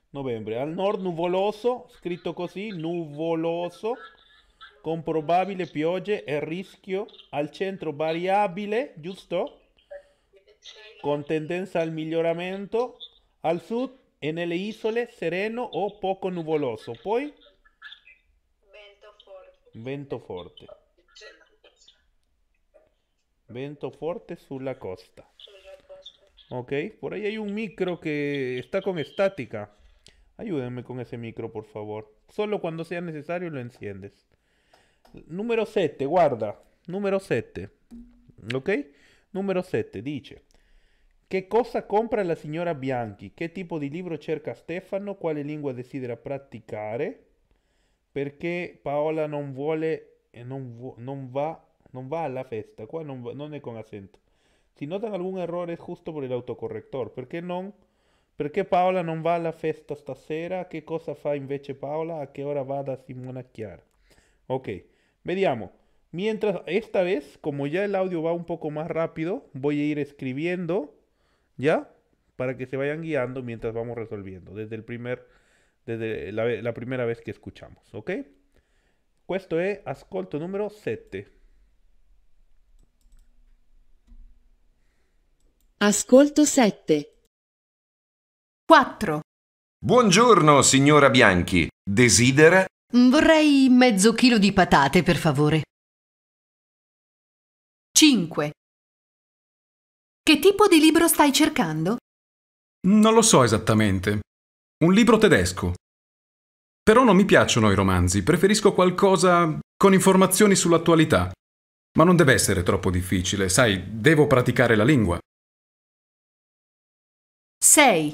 Novembre. Al nord nuvoloso, scritto così, nuvoloso. con probabile piogge e rischio al centro variable, ¿justo? Con tendencia al miglioramento al sud en nelle isole sereno o poco nuvoloso. Poi? Vento fuerte. Vento fuerte. Vento forte sulla costa. Ok, por ahí hay un micro que está con estática. Ayúdenme con ese micro, por favor. Solo cuando sea necesario lo enciendes. Numero 7, guarda, numero 7, ok? Numero 7 dice, che cosa compra la signora Bianchi? Che tipo di libro cerca Stefano? Quale lingua desidera praticare? Perché Paola non vuole e non, vu- non, va, non va, alla festa, qua non, va, non è con accento. Si notano algún errore es justo por el autocorrector. Perché non? Perché Paola non va alla festa stasera? Che cosa fa invece Paola? A che ora va da Simona Chiara? Ok. Mediamo. Mientras, esta vez, como ya el audio va un poco más rápido, voy a ir escribiendo, ¿ya? Para que se vayan guiando mientras vamos resolviendo, desde, el primer, desde la, primera vez que escuchamos, ¿ok? Esto es ascolto número 7. Ascolto 7. 4. Buongiorno, signora Bianchi. Desidera Mm, vorrei mezzo chilo di patate, per favore. 5. Che tipo di libro stai cercando? Non lo so esattamente. Un libro tedesco. Però non mi piacciono i romanzi, preferisco qualcosa con informazioni sull'attualità. Ma non deve essere troppo difficile, sai, devo praticare la lingua. 6.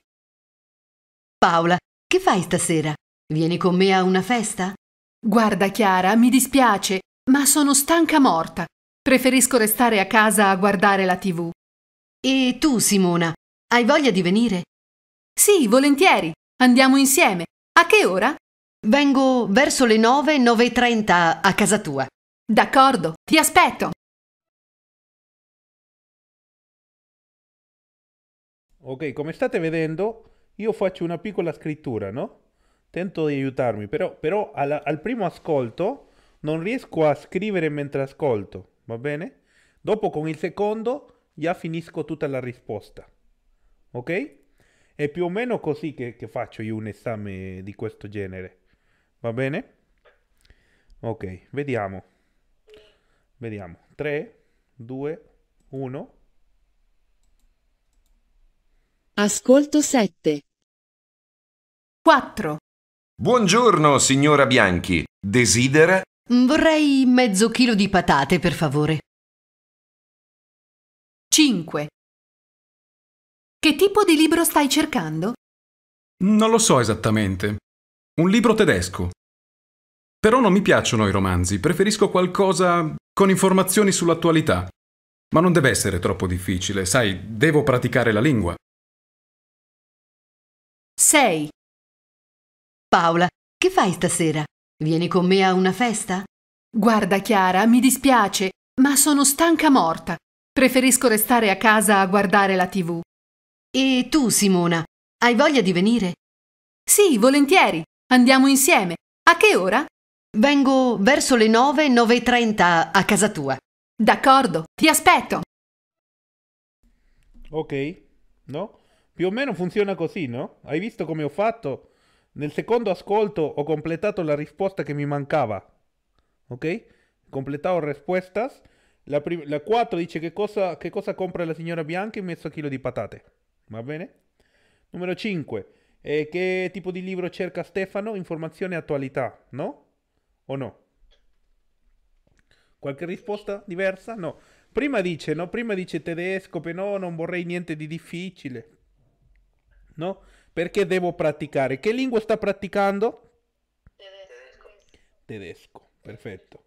Paola, che fai stasera? Vieni con me a una festa? Guarda, Chiara, mi dispiace, ma sono stanca morta. Preferisco restare a casa a guardare la TV. E tu, Simona, hai voglia di venire? Sì, volentieri. Andiamo insieme. A che ora? Vengo verso le 9, 9.30 a casa tua. D'accordo, ti aspetto. Ok, come state vedendo, io faccio una piccola scrittura, no? Tento di aiutarmi, però, però alla, al primo ascolto non riesco a scrivere mentre ascolto, va bene? Dopo con il secondo già finisco tutta la risposta, ok? È più o meno così che, che faccio io un esame di questo genere, va bene? Ok, vediamo. Vediamo. 3, 2, 1. Ascolto 7. 4. Buongiorno, signora Bianchi. Desidera? Mm, vorrei mezzo chilo di patate, per favore. 5. Che tipo di libro stai cercando? Non lo so esattamente. Un libro tedesco. Però non mi piacciono i romanzi, preferisco qualcosa con informazioni sull'attualità. Ma non deve essere troppo difficile, sai, devo praticare la lingua. 6. Paola, che fai stasera? Vieni con me a una festa? Guarda, Chiara, mi dispiace, ma sono stanca morta. Preferisco restare a casa a guardare la TV. E tu, Simona, hai voglia di venire? Sì, volentieri. Andiamo insieme. A che ora? Vengo verso le 9, 9.30 a casa tua. D'accordo, ti aspetto. Ok, no? Più o meno funziona così, no? Hai visto come ho fatto? Nel secondo ascolto ho completato la risposta che mi mancava. ¿Ok? Completado respuestas. La, la 4 dice che cosa, che cosa, compra la signora Bianca in mezzo a chilo di patate. Va bene? Numero 5. Eh, che tipo di libro cerca Stefano? Informazione e attualità, no? O no? Qualche risposta diversa? No. Prima dice, no? Prima dice tedesco, però no, non vorrei niente di difficile. No? Perché devo praticare? Che lingua sta praticando? Tedesco. Tedesco, perfetto.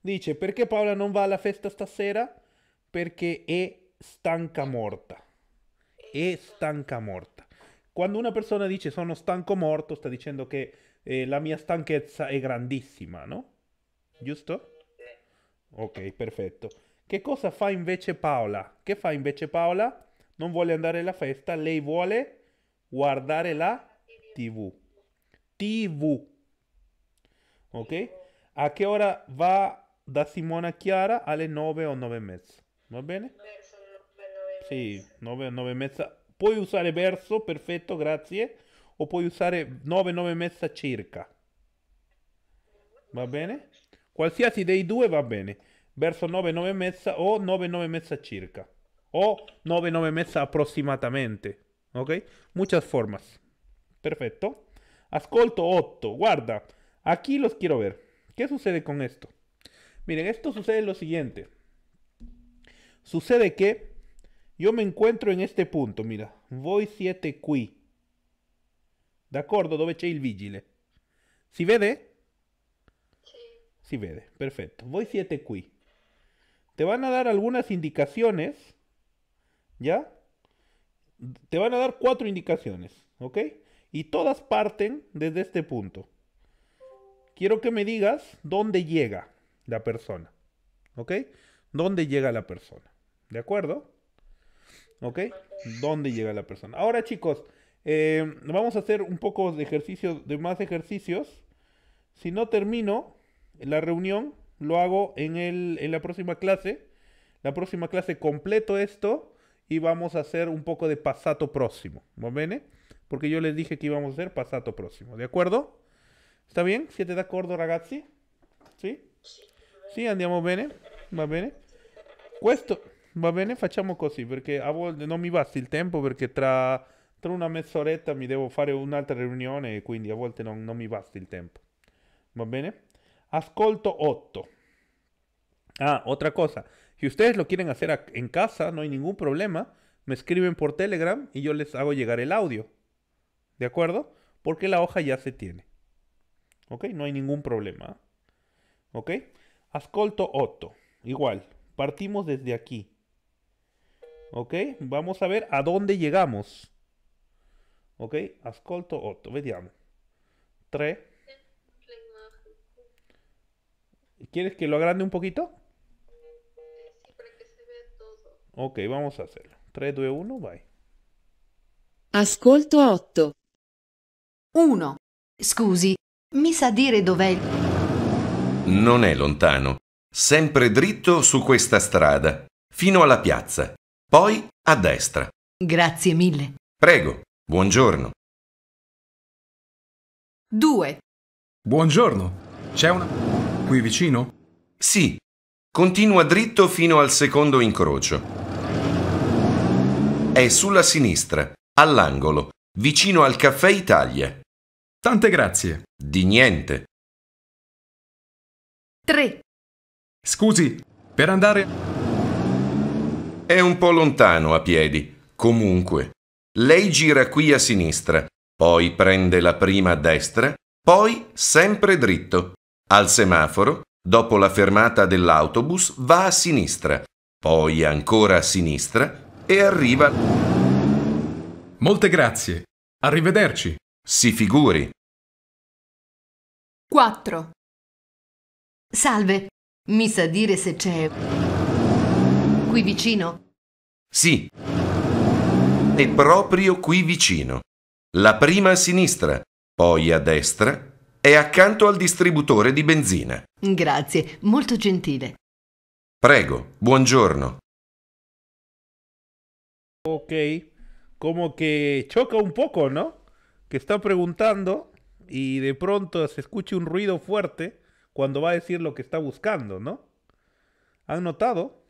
Dice, perché Paola non va alla festa stasera? Perché è stanca morta. È stanca morta. Quando una persona dice sono stanco morto, sta dicendo che eh, la mia stanchezza è grandissima, no? Giusto? Ok, perfetto. Che cosa fa invece Paola? Che fa invece Paola? Non vuole andare alla festa, lei vuole guardare la TV. TV. Ok? A che ora va da Simona Chiara? Alle 9 o 9 e mezza. Va bene? Verso 9 Sì, 9 9 e mezza. Puoi usare verso, perfetto, grazie. O puoi usare 9 9 e mezza circa. Va bene? Qualsiasi dei due va bene. Verso 9 9 e mezza o 9 9 e mezza circa. O 9 9 e mezza approssimatamente. ok? Muchas formas. Perfecto. Ascolto 8, guarda. Aquí los quiero ver. ¿Qué sucede con esto? Miren, esto sucede lo siguiente. Sucede que yo me encuentro en este punto, mira. Voy 7 qui. acuerdo? dove c'è il vigile? Si vede? Sí. Si vede, perfecto. Voy 7 qui. Te van a dar algunas indicaciones, ¿ya? te van a dar cuatro indicaciones, ¿ok? Y todas parten desde este punto. Quiero que me digas dónde llega la persona, ¿ok? ¿Dónde llega la persona? ¿De acuerdo? ¿Ok? ¿Dónde llega la persona? Ahora chicos, eh, vamos a hacer un poco de ejercicio, de más ejercicios. Si no termino la reunión, lo hago en, en la próxima clase. La próxima clase completo esto y vamos a hacer un poco de pasato próximo, ¿va bene? Porque yo les dije que íbamos a hacer pasato próximo, ¿de acuerdo? ¿Está bien? ¿Siete acuerdo, ragazzi? ¿Sí? Sí, andiamo bene? Va bene? Questo va bene? Facciamo così Porque a volte no mi basta il tempo perché tra, tra una mezz'oretta mi devo fare un'altra riunione e quindi a volte no no mi basta il tempo. Va bene? Ascolto 8. Ah, otra cosa. Si ustedes lo quieren hacer en casa, no hay ningún problema. Me escriben por Telegram y yo les hago llegar el audio. ¿De acuerdo? Porque la hoja ya se tiene. ¿Ok? No hay ningún problema. ¿Ok? Ascolto Otto. Igual. Partimos desde aquí. ¿Ok? Vamos a ver a dónde llegamos. ¿Ok? Ascolto Otto, Vediamo. Tres. ¿Quieres que lo agrande un poquito? Ok, vamos a hacerlo. 3, 2, 1, vai. Ascolto 8. 1. Scusi, mi sa dire dov'è? il... Non è lontano. Sempre dritto su questa strada, fino alla piazza. Poi a destra. Grazie mille. Prego, buongiorno. 2. Buongiorno. C'è una... qui vicino? Sì, Continua dritto fino al secondo incrocio. È sulla sinistra, all'angolo, vicino al caffè Italia. Tante grazie. Di niente. 3. Scusi, per andare... È un po' lontano a piedi. Comunque, lei gira qui a sinistra, poi prende la prima a destra, poi sempre dritto. Al semaforo Dopo la fermata dell'autobus va a sinistra, poi ancora a sinistra e arriva... Molte grazie. Arrivederci. Si figuri. 4. Salve, mi sa dire se c'è... qui vicino? Sì. È proprio qui vicino. La prima a sinistra, poi a destra Es accanto al distributore di benzina. Grazie, molto gentile. Prego, buongiorno. Ok, como que choca un poco, ¿no? Que está preguntando y de pronto se escucha un ruido fuerte cuando va a decir lo que está buscando, ¿no? ¿Han notado?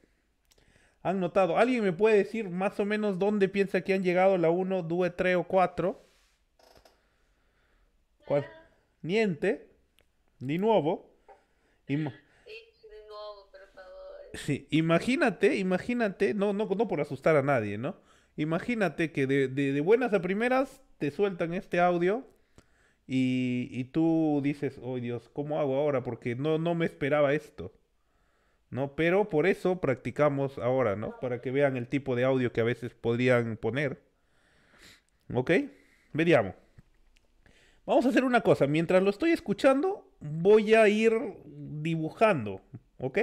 ¿Han notado? ¿Alguien me puede decir más o menos dónde piensa que han llegado la 1, 2, 3 o 4? ¿Cuál? niente, ni nuevo. imagínate, imagínate, no, no, por asustar a nadie, ¿no? Imagínate que de, buenas a primeras te sueltan este audio y, tú dices, oh Dios, ¿cómo hago ahora? Porque no, no me esperaba esto. ¿No? Pero por eso practicamos ahora, ¿no? Para que vean el tipo de audio que a veces podrían poner. ¿Ok? veríamos Vamos a hacer una cosa. Mientras lo estoy escuchando, voy a ir dibujando. ¿Ok?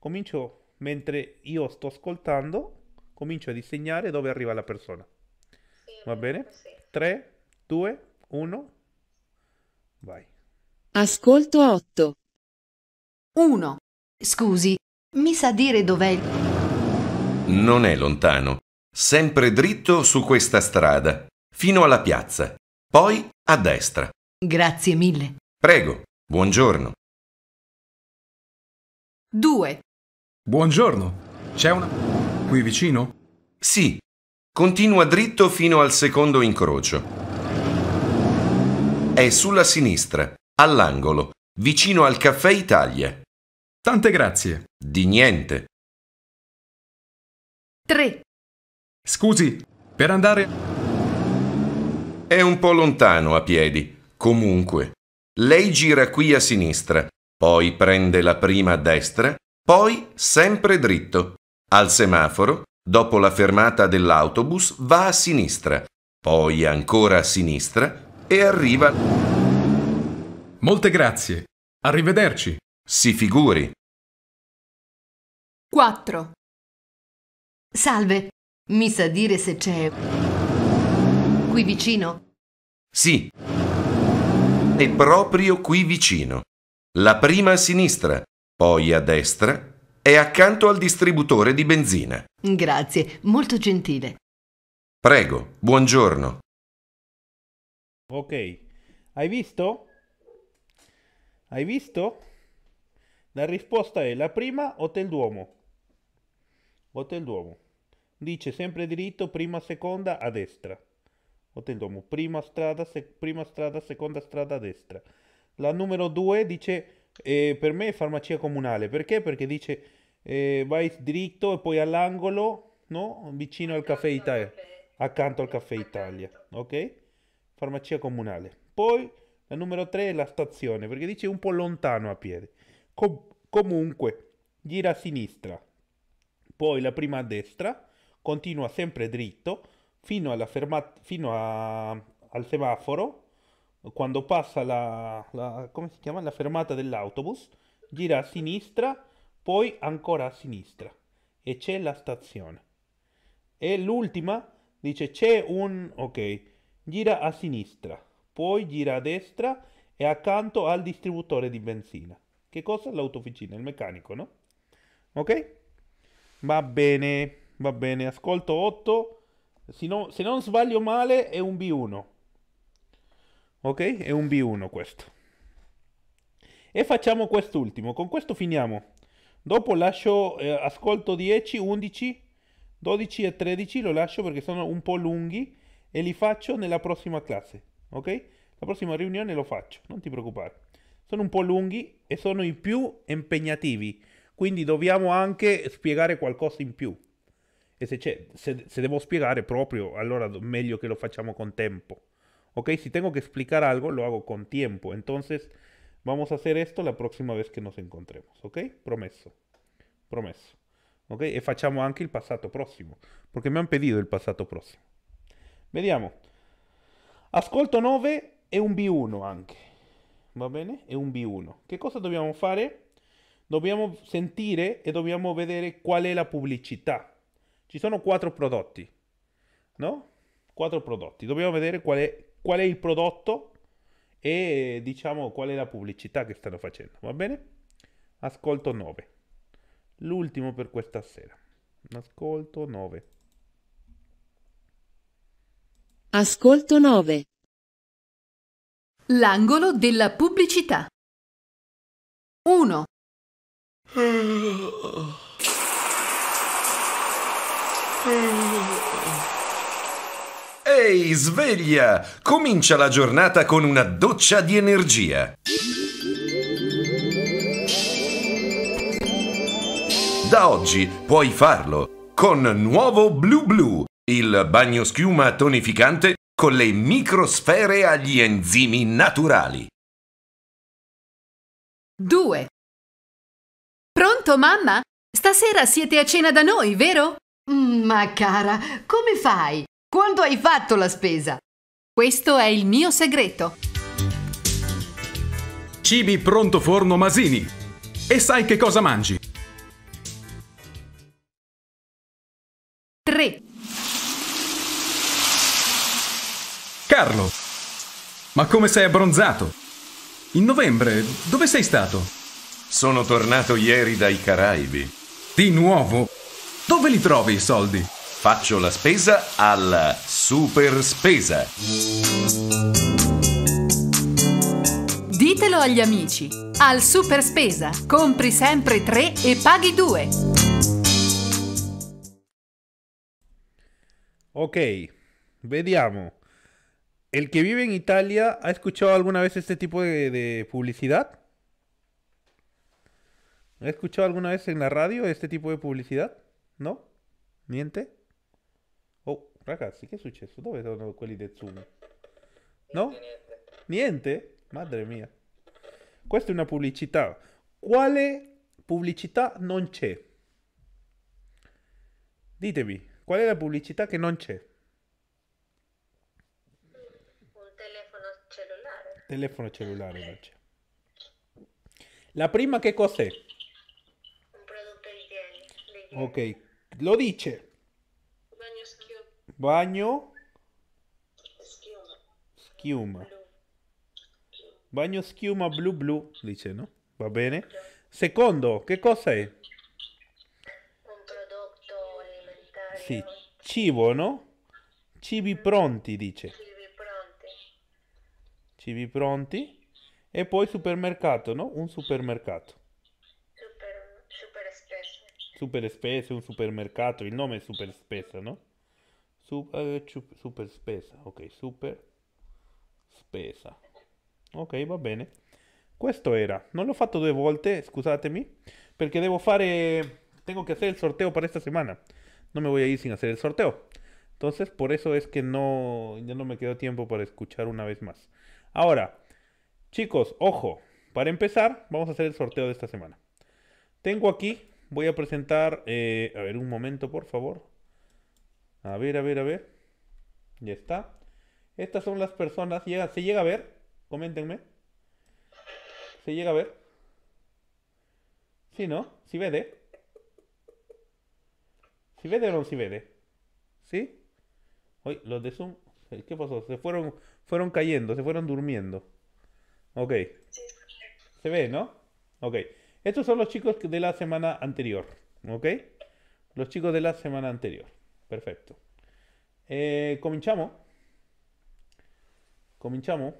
Comincio, mentre io sto ascoltando, comincio a disegnare dove arriva la persona. Sì, Va bene? Sì. 3, 2, 1. Vai. Ascolto 8. 1. Scusi, mi sa dire dov'è il... Non è lontano. Sempre dritto su questa strada, fino alla piazza poi a destra. Grazie mille. Prego, buongiorno. 2. Buongiorno. C'è una qui vicino? Sì. Continua dritto fino al secondo incrocio. È sulla sinistra, all'angolo, vicino al caffè Italia. Tante grazie. Di niente. 3. Scusi, per andare è un po' lontano a piedi. Comunque. Lei gira qui a sinistra, poi prende la prima a destra, poi sempre dritto. Al semaforo, dopo la fermata dell'autobus, va a sinistra, poi ancora a sinistra e arriva. Molte grazie. Arrivederci. Si figuri. 4. Salve, mi sa dire se c'è qui vicino? Sì, è proprio qui vicino. La prima a sinistra, poi a destra è accanto al distributore di benzina. Grazie, molto gentile. Prego, buongiorno. Ok, hai visto? Hai visto? La risposta è la prima o Hotel Duomo. Hotel Duomo. Dice sempre diritto, prima, seconda, a destra. Oteldomo, prima strada, sec- prima strada, seconda strada destra. La numero 2 dice, eh, per me è farmacia comunale, perché? Perché dice, eh, vai dritto e poi all'angolo, no? Vicino al caffè Italia, accanto al caffè Italia, ok? Farmacia comunale. Poi la numero 3 è la stazione, perché dice un po' lontano a piedi. Com- comunque, gira a sinistra, poi la prima a destra, continua sempre dritto, fino, fermata, fino a, al semaforo, quando passa la, la, chiama, la fermata dell'autobus, gira a sinistra, poi ancora a sinistra e c'è la stazione. E l'ultima dice c'è un... ok, gira a sinistra, poi gira a destra e accanto al distributore di benzina. Che cosa? L'autofficina, il meccanico, no? Ok? Va bene, va bene, ascolto 8 se, no, se non sbaglio male è un B1. Ok? È un B1 questo. E facciamo quest'ultimo, con questo finiamo. Dopo lascio, eh, ascolto 10, 11, 12 e 13, lo lascio perché sono un po' lunghi e li faccio nella prossima classe, ok? La prossima riunione lo faccio, non ti preoccupare. Sono un po' lunghi e sono i più impegnativi, quindi dobbiamo anche spiegare qualcosa in più. Si se, se, devo spiegare eh, proprio, allora meglio che lo facciamo con tempo. Ok, si tengo que explicar algo, lo hago con tiempo. Entonces, vamos a hacer esto la próxima vez que nos encontremos. Ok, promesso. Promesso. Ok, e eh, facciamo anche il passato prossimo, perché mi hanno pedido il passato prossimo. Vediamo. Ascolto 9 è e un B1 anche. Va bene? È e un B1. ¿Qué cosa dobbiamo fare? Dobbiamo sentire e dobbiamo vedere cuál es la pubblicità. Ci sono quattro prodotti, no? Quattro prodotti. Dobbiamo vedere qual è, qual è il prodotto e diciamo qual è la pubblicità che stanno facendo, va bene? Ascolto 9. L'ultimo per questa sera. Ascolto 9. Ascolto 9. L'angolo della pubblicità. 1. (laughs) Ehi, sveglia! Comincia la giornata con una doccia di energia. Da oggi puoi farlo con nuovo Blu Blu, il bagno schiuma tonificante con le microsfere agli enzimi naturali. 2. Pronto, mamma? Stasera siete a cena da noi, vero? Mm, ma cara, come fai? Quanto hai fatto la spesa? Questo è il mio segreto. Cibi pronto forno Masini. E sai che cosa mangi? 3. Carlo, ma come sei abbronzato? In novembre, dove sei stato? Sono tornato ieri dai Caraibi. Di nuovo? Dove li trovi i soldi? Faccio la spesa alla Super Spesa. Ditelo agli amici. Al Super Spesa compri sempre 3 e paghi 2. Ok, vediamo. ¿El que vive in Italia ha escuchado alguna vez este tipo de, de, publicidad? ¿Ha escuchado alguna vez en la radio este tipo de publicidad? No? Niente? Oh, ragazzi, che è successo? Dove sono quelli del Zoom? No? Niente. Niente? Madre mia. Questa è una pubblicità. Quale pubblicità non c'è? Ditemi, qual è la pubblicità che non c'è? Un telefono cellulare. Telefono cellulare non c'è. La prima che cos'è? Ok, lo dice. Bagno schiuma. Bagno schiuma. schiuma. Bagno schiuma blu blu, dice, no? Va bene? Secondo, che cosa è? Un prodotto alimentare. Sì, cibo, no? Cibi pronti, dice. Cibi pronti. Cibi pronti. E poi supermercato, no? Un supermercato. super espesa, un supermercato, y no me super espesa, no? Super, espesa, ok, super spesa. Ok, va bene. Questo era, No lo fato de volte, scusatemi, Porque debo fare, tengo que hacer el sorteo para esta semana. No me voy a ir sin hacer el sorteo. Entonces, por eso es que no, ya no me quedó tiempo para escuchar una vez más. Ahora, chicos, ojo, para empezar, vamos a hacer el sorteo de esta semana. Tengo aquí voy a presentar... Eh, a ver, un momento, por favor. A ver, a ver, a ver. Ya está. Estas son las personas. ¿Se llega a ver? Coméntenme. ¿Se llega a ver? Sí, ¿no? ¿Si ¿Sí vede? ¿Si ¿Sí vede o no si sí vede? ¿Sí? Oye, los de Zoom... Eh, ¿Qué pasó? Se fueron, fueron cayendo, se fueron durmiendo. Ok. Se ve, ¿no? Ok. Estos son los chicos de la semana anterior, ¿ok? Los chicos de la semana anterior. Perfetto. E eh, cominciamo? Cominciamo?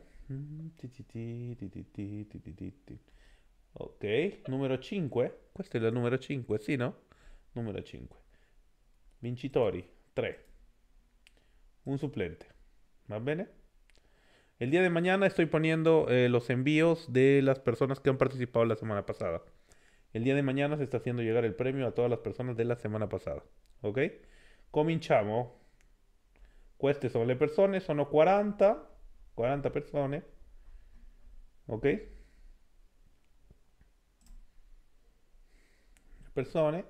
Ok, numero 5. Questo è il numero 5, sì no? Numero 5. Vincitori, 3. Un supplente. Va bene? El día de mañana estoy poniendo eh, los envíos de las personas que han participado la semana pasada. El día de mañana se está haciendo llegar el premio a todas las personas de la semana pasada. ¿Ok? Cominciamo. Cueste sobre las personas. son 40, 40 personas. Ok? Personas.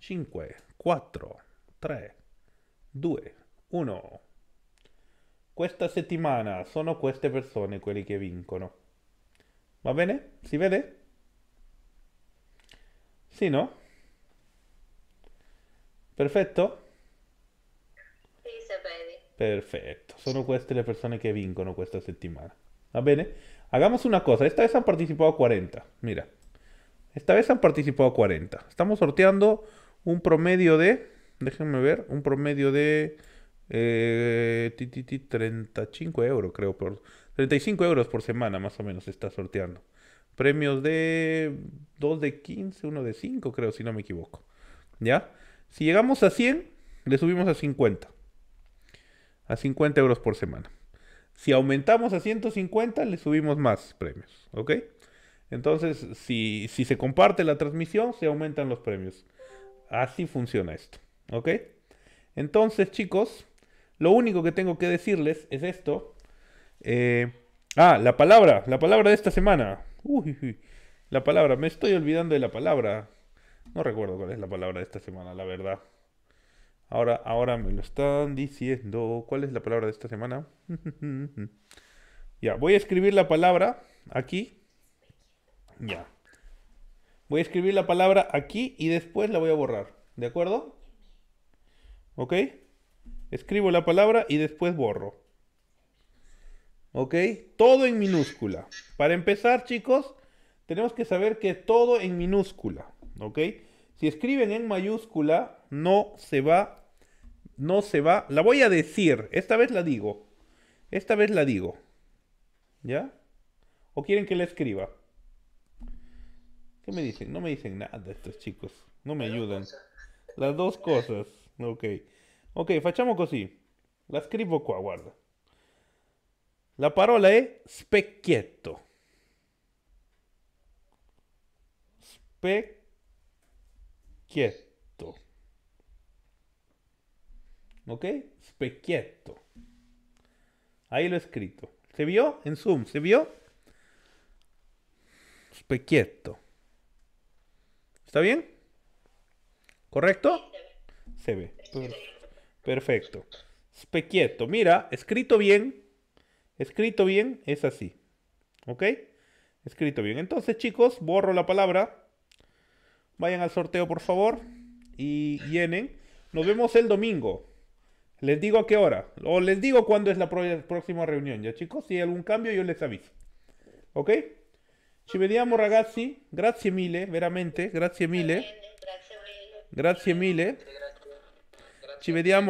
5, 4, 3, 2, 1 questa settimana sono queste persone quelli que vincono. Va bene? Si vede? ¿Sí, no? Perfetto? Sí, se vede. Perfetto, sono queste le persone che vincono questa settimana. Va bene? Hagamos una cosa, esta vez han participado 40, mira. Esta vez han participado 40. Estamos sorteando un promedio de, déjenme ver, un promedio de 35 eh, euros, creo, por 35 euros por semana más o menos se está sorteando. Premios de 2 de 15, 1 de 5, creo, si no me equivoco. ¿Ya? Si llegamos a 100, le subimos a 50. A 50 euros por semana. Si aumentamos a 150, le subimos más premios. ¿Ok? Entonces, si, si se comparte la transmisión, se aumentan los premios. Así funciona esto. Entonces, chicos, lo único que tengo que decirles es esto. Eh, ah, la palabra, la palabra de esta semana. la palabra, me estoy olvidando de la palabra. No recuerdo cuál es la palabra de esta semana, la verdad. Ahora, ahora me lo están diciendo. ¿Cuál es la palabra de esta semana? (laughs) ya, voy a escribir la palabra aquí. Ya. Voy a escribir la palabra aquí y después la voy a borrar. ¿De acuerdo? ¿Ok? Escribo la palabra y después borro. ¿Ok? Todo en minúscula. Para empezar, chicos, tenemos que saber que todo en minúscula. ¿Ok? Si escriben en mayúscula, no se va. No se va. La voy a decir. Esta vez la digo. Esta vez la digo. ¿Ya? ¿O quieren que la escriba? ¿Qué me dicen? No me dicen nada estos chicos. No me ayudan. Las dos cosas. Ok. Ok, facciamo così. La scrivo qua, guarda. La parola es specchietto. Specchietto. Ok? Specchietto. Ahí lo he escrito. ¿Se vio? En Zoom, ¿se vio? Specchietto. ¿Está bien? ¿Correcto? Se ve. Perfecto. spequieto. Mira, escrito bien. Escrito bien es así. ¿Ok? Escrito bien. Entonces, chicos, borro la palabra. Vayan al sorteo, por favor. Y llenen. Nos vemos el domingo. Les digo a qué hora. O les digo cuándo es la próxima reunión. Ya, chicos, si hay algún cambio, yo les aviso. ¿Ok? Ci vediamo ragazzi, grazie mille, veramente, grazie mille. Grazie mille. Ci vediamo